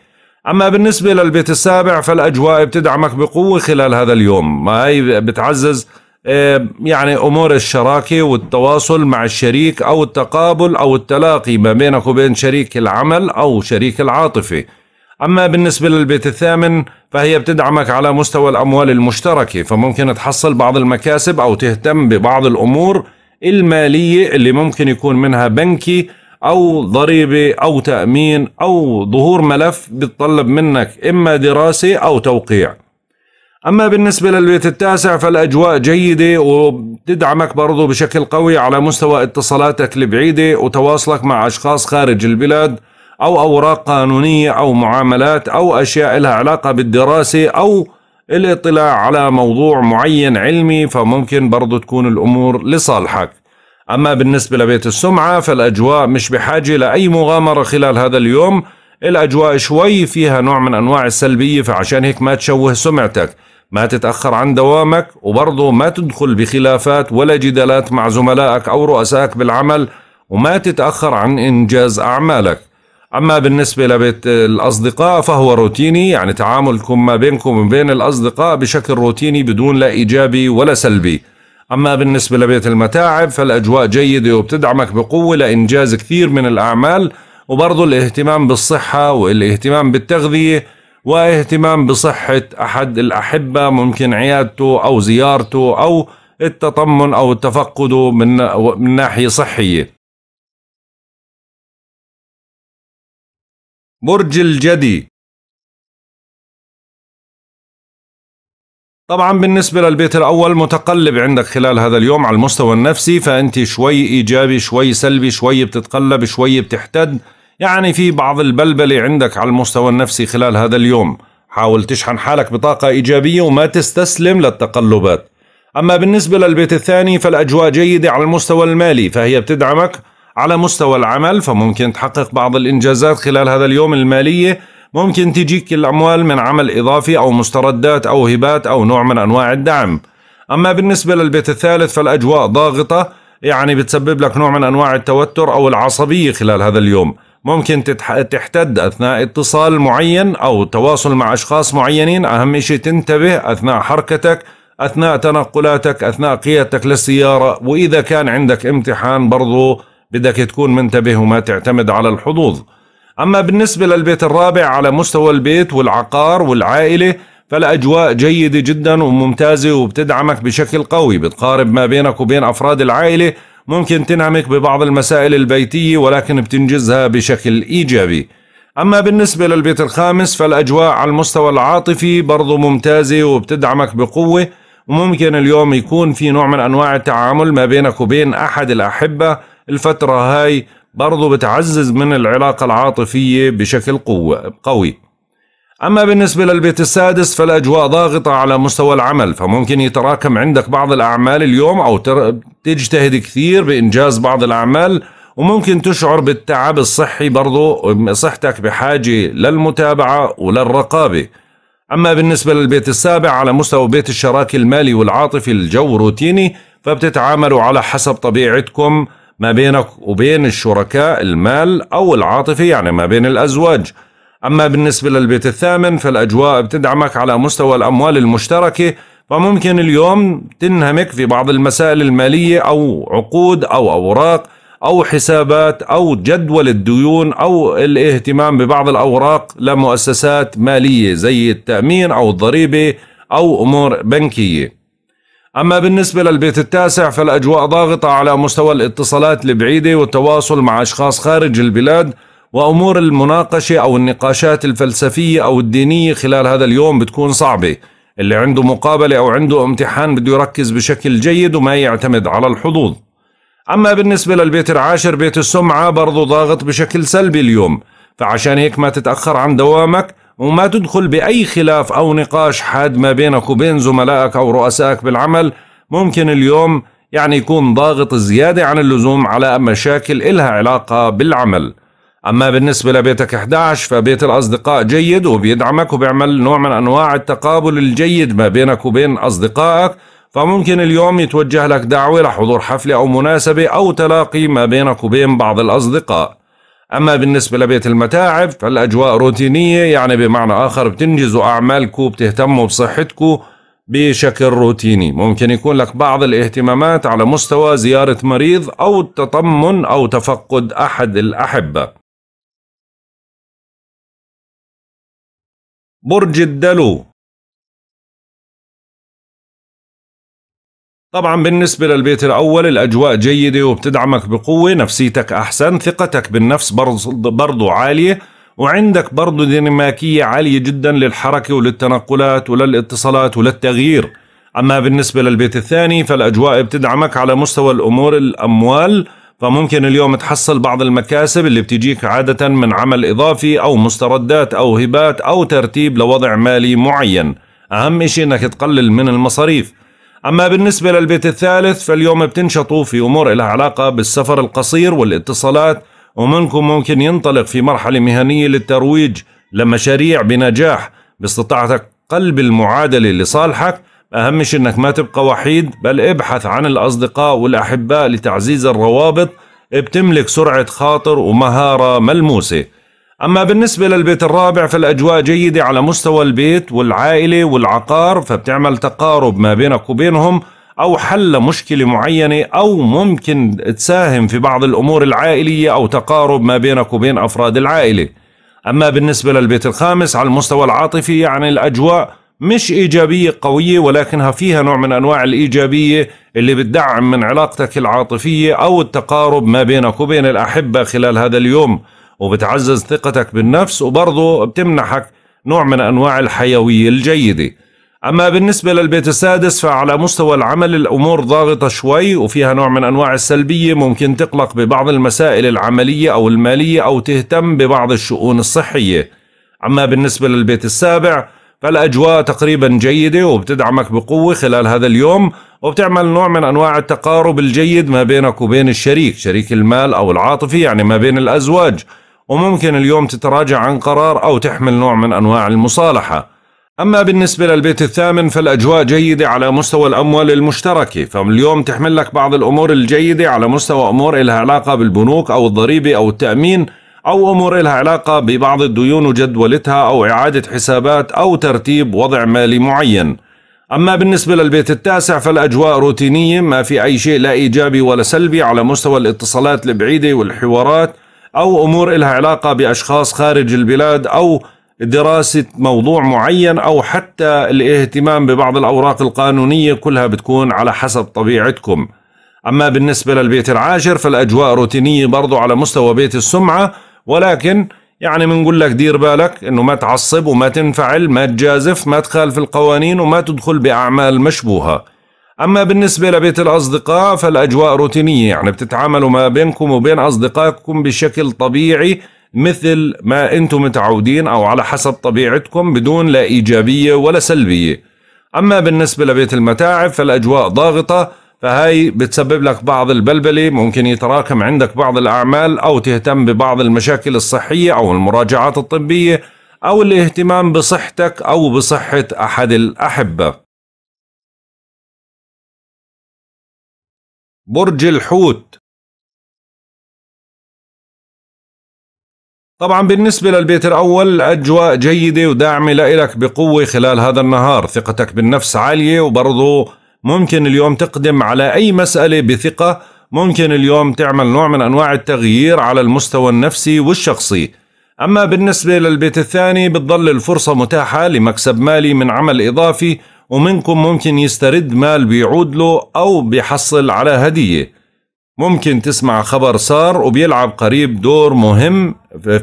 اما بالنسبه للبيت السابع فالاجواء بتدعمك بقوه خلال هذا اليوم ما هي بتعزز آه، يعني امور الشراكه والتواصل مع الشريك او التقابل او التلاقي ما بينك وبين شريك العمل او شريك العاطفه. اما بالنسبه للبيت الثامن فهي بتدعمك على مستوى الاموال المشتركه فممكن تحصل بعض المكاسب او تهتم ببعض الامور الماليه اللي ممكن يكون منها بنكي او ضريبه او تامين او ظهور ملف بيتطلب منك اما دراسه او توقيع. أما بالنسبة للبيت التاسع فالأجواء جيدة وبتدعمك برضو بشكل قوي على مستوى اتصالاتك البعيدة وتواصلك مع أشخاص خارج البلاد أو أوراق قانونية أو معاملات أو أشياء لها علاقة بالدراسة أو الاطلاع على موضوع معين علمي فممكن برضو تكون الأمور لصالحك أما بالنسبة لبيت السمعة فالأجواء مش بحاجة لأي مغامرة خلال هذا اليوم الأجواء شوي فيها نوع من أنواع السلبية فعشان هيك ما تشوه سمعتك ما تتأخر عن دوامك وبرضه ما تدخل بخلافات ولا جدالات مع زملائك أو رؤسائك بالعمل وما تتأخر عن إنجاز أعمالك أما بالنسبة لبيت الأصدقاء فهو روتيني يعني تعاملكم ما بينكم وبين الأصدقاء بشكل روتيني بدون لا إيجابي ولا سلبي أما بالنسبة لبيت المتاعب فالأجواء جيدة وبتدعمك بقوة لإنجاز كثير من الأعمال وبرضه الاهتمام بالصحة والاهتمام بالتغذية واهتمام بصحة أحد الأحبة ممكن عيادته أو زيارته أو التطمن أو تفقده من, من ناحية صحية برج الجدي طبعا بالنسبة للبيت الأول متقلب عندك خلال هذا اليوم على المستوى النفسي فأنت شوي إيجابي شوي سلبي شوي بتتقلب شوي بتحتد يعني في بعض البلبلة عندك على المستوى النفسي خلال هذا اليوم حاول تشحن حالك بطاقة إيجابية وما تستسلم للتقلبات أما بالنسبة للبيت الثاني فالأجواء جيدة على المستوى المالي فهي بتدعمك على مستوى العمل فممكن تحقق بعض الإنجازات خلال هذا اليوم المالية ممكن تجيك الأموال من عمل إضافي أو مستردات أو هبات أو نوع من أنواع الدعم أما بالنسبة للبيت الثالث فالأجواء ضاغطة يعني بتسبب لك نوع من أنواع التوتر أو العصبية خلال هذا اليوم ممكن تحتد أثناء اتصال معين أو تواصل مع أشخاص معينين أهم شيء تنتبه أثناء حركتك أثناء تنقلاتك أثناء قيادتك للسيارة وإذا كان عندك امتحان برضو بدك تكون منتبه وما تعتمد على الحظوظ أما بالنسبة للبيت الرابع على مستوى البيت والعقار والعائلة فالأجواء جيدة جدا وممتازة وبتدعمك بشكل قوي بتقارب ما بينك وبين أفراد العائلة ممكن تنعمك ببعض المسائل البيتية ولكن بتنجزها بشكل إيجابي أما بالنسبة للبيت الخامس فالأجواء على المستوى العاطفي برضو ممتازة وبتدعمك بقوة وممكن اليوم يكون في نوع من أنواع التعامل ما بينك وبين أحد الأحبة الفترة هاي برضو بتعزز من العلاقة العاطفية بشكل قوة قوي أما بالنسبة للبيت السادس فالأجواء ضاغطة على مستوى العمل فممكن يتراكم عندك بعض الأعمال اليوم أو تجتهد كثير بإنجاز بعض الأعمال وممكن تشعر بالتعب الصحي برضو صحتك بحاجة للمتابعة وللرقابة أما بالنسبة للبيت السابع على مستوى بيت الشراكة المالي والعاطفي الجو روتيني فبتتعاملوا على حسب طبيعتكم ما بينك وبين الشركاء المال أو العاطفي يعني ما بين الأزواج أما بالنسبة للبيت الثامن فالأجواء بتدعمك على مستوى الأموال المشتركة فممكن اليوم تنهمك في بعض المسائل المالية أو عقود أو أوراق أو حسابات أو جدول الديون أو الاهتمام ببعض الأوراق لمؤسسات مالية زي التأمين أو الضريبة أو أمور بنكية أما بالنسبة للبيت التاسع فالأجواء ضاغطة على مستوى الاتصالات البعيدة والتواصل مع أشخاص خارج البلاد وأمور المناقشة أو النقاشات الفلسفية أو الدينية خلال هذا اليوم بتكون صعبة اللي عنده مقابلة أو عنده امتحان بده يركز بشكل جيد وما يعتمد على الحظوظ أما بالنسبة للبيت العاشر بيت السمعة برضه ضاغط بشكل سلبي اليوم فعشان هيك ما تتأخر عن دوامك وما تدخل بأي خلاف أو نقاش حاد ما بينك وبين زملائك أو رؤسائك بالعمل ممكن اليوم يعني يكون ضاغط زيادة عن اللزوم على مشاكل إلها علاقة بالعمل أما بالنسبة لبيتك 11 فبيت الأصدقاء جيد وبيدعمك وبيعمل نوع من أنواع التقابل الجيد ما بينك وبين أصدقائك فممكن اليوم يتوجه لك دعوة لحضور حفلة أو مناسبة أو تلاقي ما بينك وبين بعض الأصدقاء أما بالنسبة لبيت المتاعب فالأجواء روتينية يعني بمعنى آخر بتنجزوا أعمالكم بتهتموا بصحتكم بشكل روتيني ممكن يكون لك بعض الاهتمامات على مستوى زيارة مريض أو التطمن أو تفقد أحد الأحبة برج الدلو طبعا بالنسبة للبيت الأول الأجواء جيدة وبتدعمك بقوة نفسيتك أحسن ثقتك بالنفس برضو عالية وعندك برضو ديناميكية عالية جدا للحركة وللتنقلات وللاتصالات وللتغيير أما بالنسبة للبيت الثاني فالأجواء بتدعمك على مستوى الأمور الأموال فممكن اليوم تحصل بعض المكاسب اللي بتجيك عادة من عمل إضافي أو مستردات أو هبات أو ترتيب لوضع مالي معين أهم إشي أنك تقلل من المصاريف أما بالنسبة للبيت الثالث فاليوم بتنشطوا في أمور لها علاقة بالسفر القصير والاتصالات ومنكم ممكن ينطلق في مرحلة مهنية للترويج لمشاريع بنجاح باستطاعتك قلب المعادلة لصالحك أهم شيء أنك ما تبقى وحيد بل ابحث عن الأصدقاء والأحباء لتعزيز الروابط بتملك سرعة خاطر ومهارة ملموسة أما بالنسبة للبيت الرابع فالأجواء جيدة على مستوى البيت والعائلة والعقار فبتعمل تقارب ما بينك وبينهم أو حل مشكلة معينة أو ممكن تساهم في بعض الأمور العائلية أو تقارب ما بينك وبين أفراد العائلة أما بالنسبة للبيت الخامس على المستوى العاطفي يعني الأجواء مش إيجابية قوية ولكنها فيها نوع من أنواع الإيجابية اللي بتدعم من علاقتك العاطفية أو التقارب ما بينك وبين الأحبة خلال هذا اليوم وبتعزز ثقتك بالنفس وبرضه بتمنحك نوع من أنواع الحيوية الجيدة أما بالنسبة للبيت السادس فعلى مستوى العمل الأمور ضاغطة شوي وفيها نوع من أنواع السلبية ممكن تقلق ببعض المسائل العملية أو المالية أو تهتم ببعض الشؤون الصحية أما بالنسبة للبيت السابع فالأجواء تقريبا جيدة وبتدعمك بقوة خلال هذا اليوم وبتعمل نوع من أنواع التقارب الجيد ما بينك وبين الشريك شريك المال أو العاطفي يعني ما بين الأزواج وممكن اليوم تتراجع عن قرار أو تحمل نوع من أنواع المصالحة أما بالنسبة للبيت الثامن فالأجواء جيدة على مستوى الأموال المشتركة فاليوم تحمل لك بعض الأمور الجيدة على مستوى أمور لها علاقة بالبنوك أو الضريبة أو التأمين أو أمور لها علاقة ببعض الديون وجدولتها أو إعادة حسابات أو ترتيب وضع مالي معين أما بالنسبة للبيت التاسع فالأجواء روتينية ما في أي شيء لا إيجابي ولا سلبي على مستوى الاتصالات البعيدة والحوارات أو أمور لها علاقة بأشخاص خارج البلاد أو دراسة موضوع معين أو حتى الاهتمام ببعض الأوراق القانونية كلها بتكون على حسب طبيعتكم أما بالنسبة للبيت العاشر فالأجواء روتينية برضو على مستوى بيت السمعة ولكن يعني بنقول لك دير بالك انه ما تعصب وما تنفعل ما تجازف ما تخالف القوانين وما تدخل باعمال مشبوهه اما بالنسبه لبيت الاصدقاء فالاجواء روتينيه يعني بتتعاملوا ما بينكم وبين اصدقائكم بشكل طبيعي مثل ما انتم متعودين او على حسب طبيعتكم بدون لا ايجابيه ولا سلبيه اما بالنسبه لبيت المتاعب فالاجواء ضاغطه فهي بتسبب لك بعض البلبلة ممكن يتراكم عندك بعض الأعمال أو تهتم ببعض المشاكل الصحية أو المراجعات الطبية أو الاهتمام بصحتك أو بصحة أحد الأحبة برج الحوت طبعا بالنسبة للبيت الأول أجواء جيدة وداعمة لإلك بقوة خلال هذا النهار ثقتك بالنفس عالية وبرضه ممكن اليوم تقدم على أي مسألة بثقة ممكن اليوم تعمل نوع من أنواع التغيير على المستوى النفسي والشخصي أما بالنسبة للبيت الثاني بتضل الفرصة متاحة لمكسب مالي من عمل إضافي ومنكم ممكن يسترد مال بيعود له أو بيحصل على هدية ممكن تسمع خبر صار وبيلعب قريب دور مهم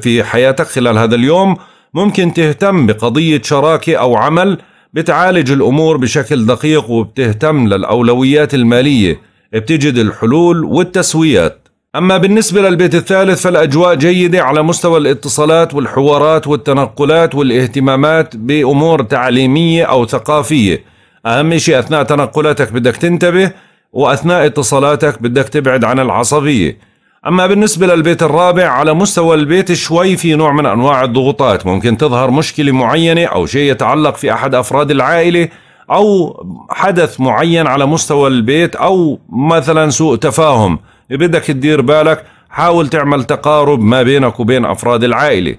في حياتك خلال هذا اليوم ممكن تهتم بقضية شراكة أو عمل بتعالج الأمور بشكل دقيق وبتهتم للأولويات المالية بتجد الحلول والتسويات أما بالنسبة للبيت الثالث فالأجواء جيدة على مستوى الاتصالات والحوارات والتنقلات والاهتمامات بأمور تعليمية أو ثقافية أهم شيء أثناء تنقلاتك بدك تنتبه وأثناء اتصالاتك بدك تبعد عن العصبية أما بالنسبة للبيت الرابع على مستوى البيت شوي في نوع من أنواع الضغوطات ممكن تظهر مشكلة معينة أو شيء يتعلق في أحد أفراد العائلة أو حدث معين على مستوى البيت أو مثلا سوء تفاهم بدك تدير بالك حاول تعمل تقارب ما بينك وبين أفراد العائلة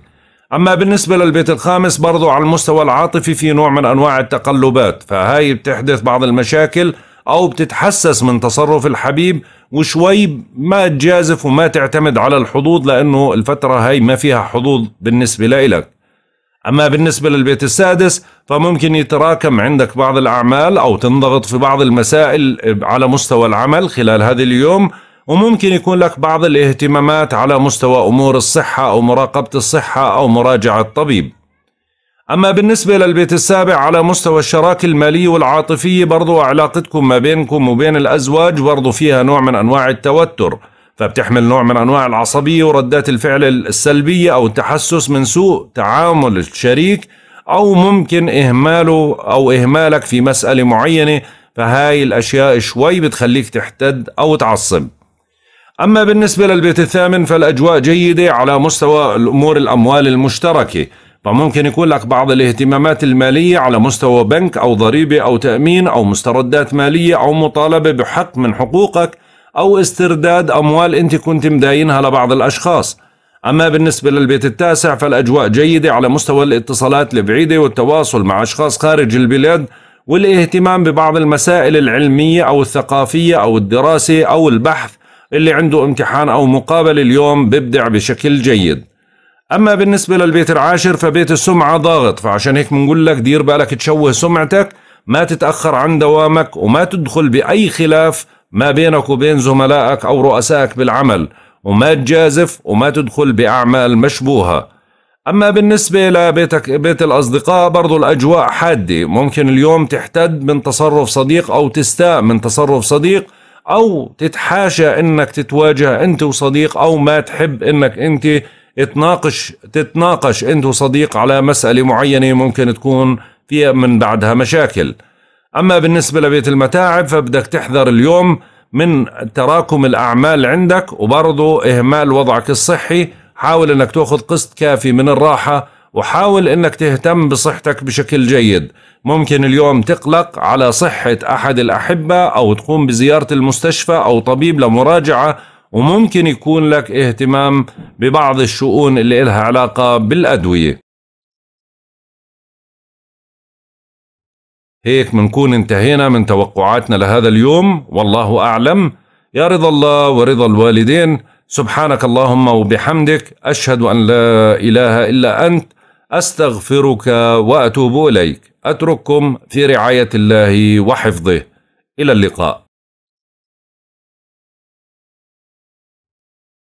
أما بالنسبة للبيت الخامس برضو على المستوى العاطفي في نوع من أنواع التقلبات فهاي بتحدث بعض المشاكل او بتتحسس من تصرف الحبيب وشوي ما تجازف وما تعتمد على الحظوظ لانه الفتره هاي ما فيها حظوظ بالنسبه لإلك اما بالنسبه للبيت السادس فممكن يتراكم عندك بعض الاعمال او تنضغط في بعض المسائل على مستوى العمل خلال هذا اليوم وممكن يكون لك بعض الاهتمامات على مستوى امور الصحه او مراقبه الصحه او مراجعه طبيب أما بالنسبة للبيت السابع على مستوى الشراكة المالية والعاطفية برضو علاقتكم ما بينكم وبين الأزواج برضو فيها نوع من أنواع التوتر فبتحمل نوع من أنواع العصبية وردات الفعل السلبية أو التحسس من سوء تعامل الشريك أو ممكن إهماله أو إهمالك في مسألة معينة فهاي الأشياء شوي بتخليك تحتد أو تعصب أما بالنسبة للبيت الثامن فالأجواء جيدة على مستوى الأمور الأموال المشتركة فممكن يكون لك بعض الاهتمامات المالية على مستوى بنك أو ضريبة أو تأمين أو مستردات مالية أو مطالبة بحق من حقوقك أو استرداد أموال أنت كنت مداينها لبعض الأشخاص أما بالنسبة للبيت التاسع فالأجواء جيدة على مستوى الاتصالات البعيدة والتواصل مع أشخاص خارج البلاد والاهتمام ببعض المسائل العلمية أو الثقافية أو الدراسة أو البحث اللي عنده امتحان أو مقابلة اليوم ببدع بشكل جيد اما بالنسبه للبيت العاشر فبيت السمعه ضاغط فعشان هيك بنقول لك دير بالك تشوه سمعتك ما تتاخر عن دوامك وما تدخل باي خلاف ما بينك وبين زملائك او رؤسائك بالعمل وما تجازف وما تدخل باعمال مشبوهه اما بالنسبه لبيتك بيت الاصدقاء برضو الاجواء حاده ممكن اليوم تحتد من تصرف صديق او تستاء من تصرف صديق او تتحاشى انك تتواجه انت وصديق او ما تحب انك انت تناقش تتناقش انت وصديق على مساله معينه ممكن تكون فيها من بعدها مشاكل اما بالنسبه لبيت المتاعب فبدك تحذر اليوم من تراكم الاعمال عندك وبرضه اهمال وضعك الصحي حاول انك تاخذ قسط كافي من الراحه وحاول انك تهتم بصحتك بشكل جيد ممكن اليوم تقلق على صحه احد الاحبه او تقوم بزياره المستشفى او طبيب لمراجعه وممكن يكون لك اهتمام ببعض الشؤون اللي إلها علاقة بالأدوية هيك منكون انتهينا من توقعاتنا لهذا اليوم والله أعلم يا رضا الله ورضا الوالدين سبحانك اللهم وبحمدك أشهد أن لا إله إلا أنت أستغفرك وأتوب إليك أترككم في رعاية الله وحفظه إلى اللقاء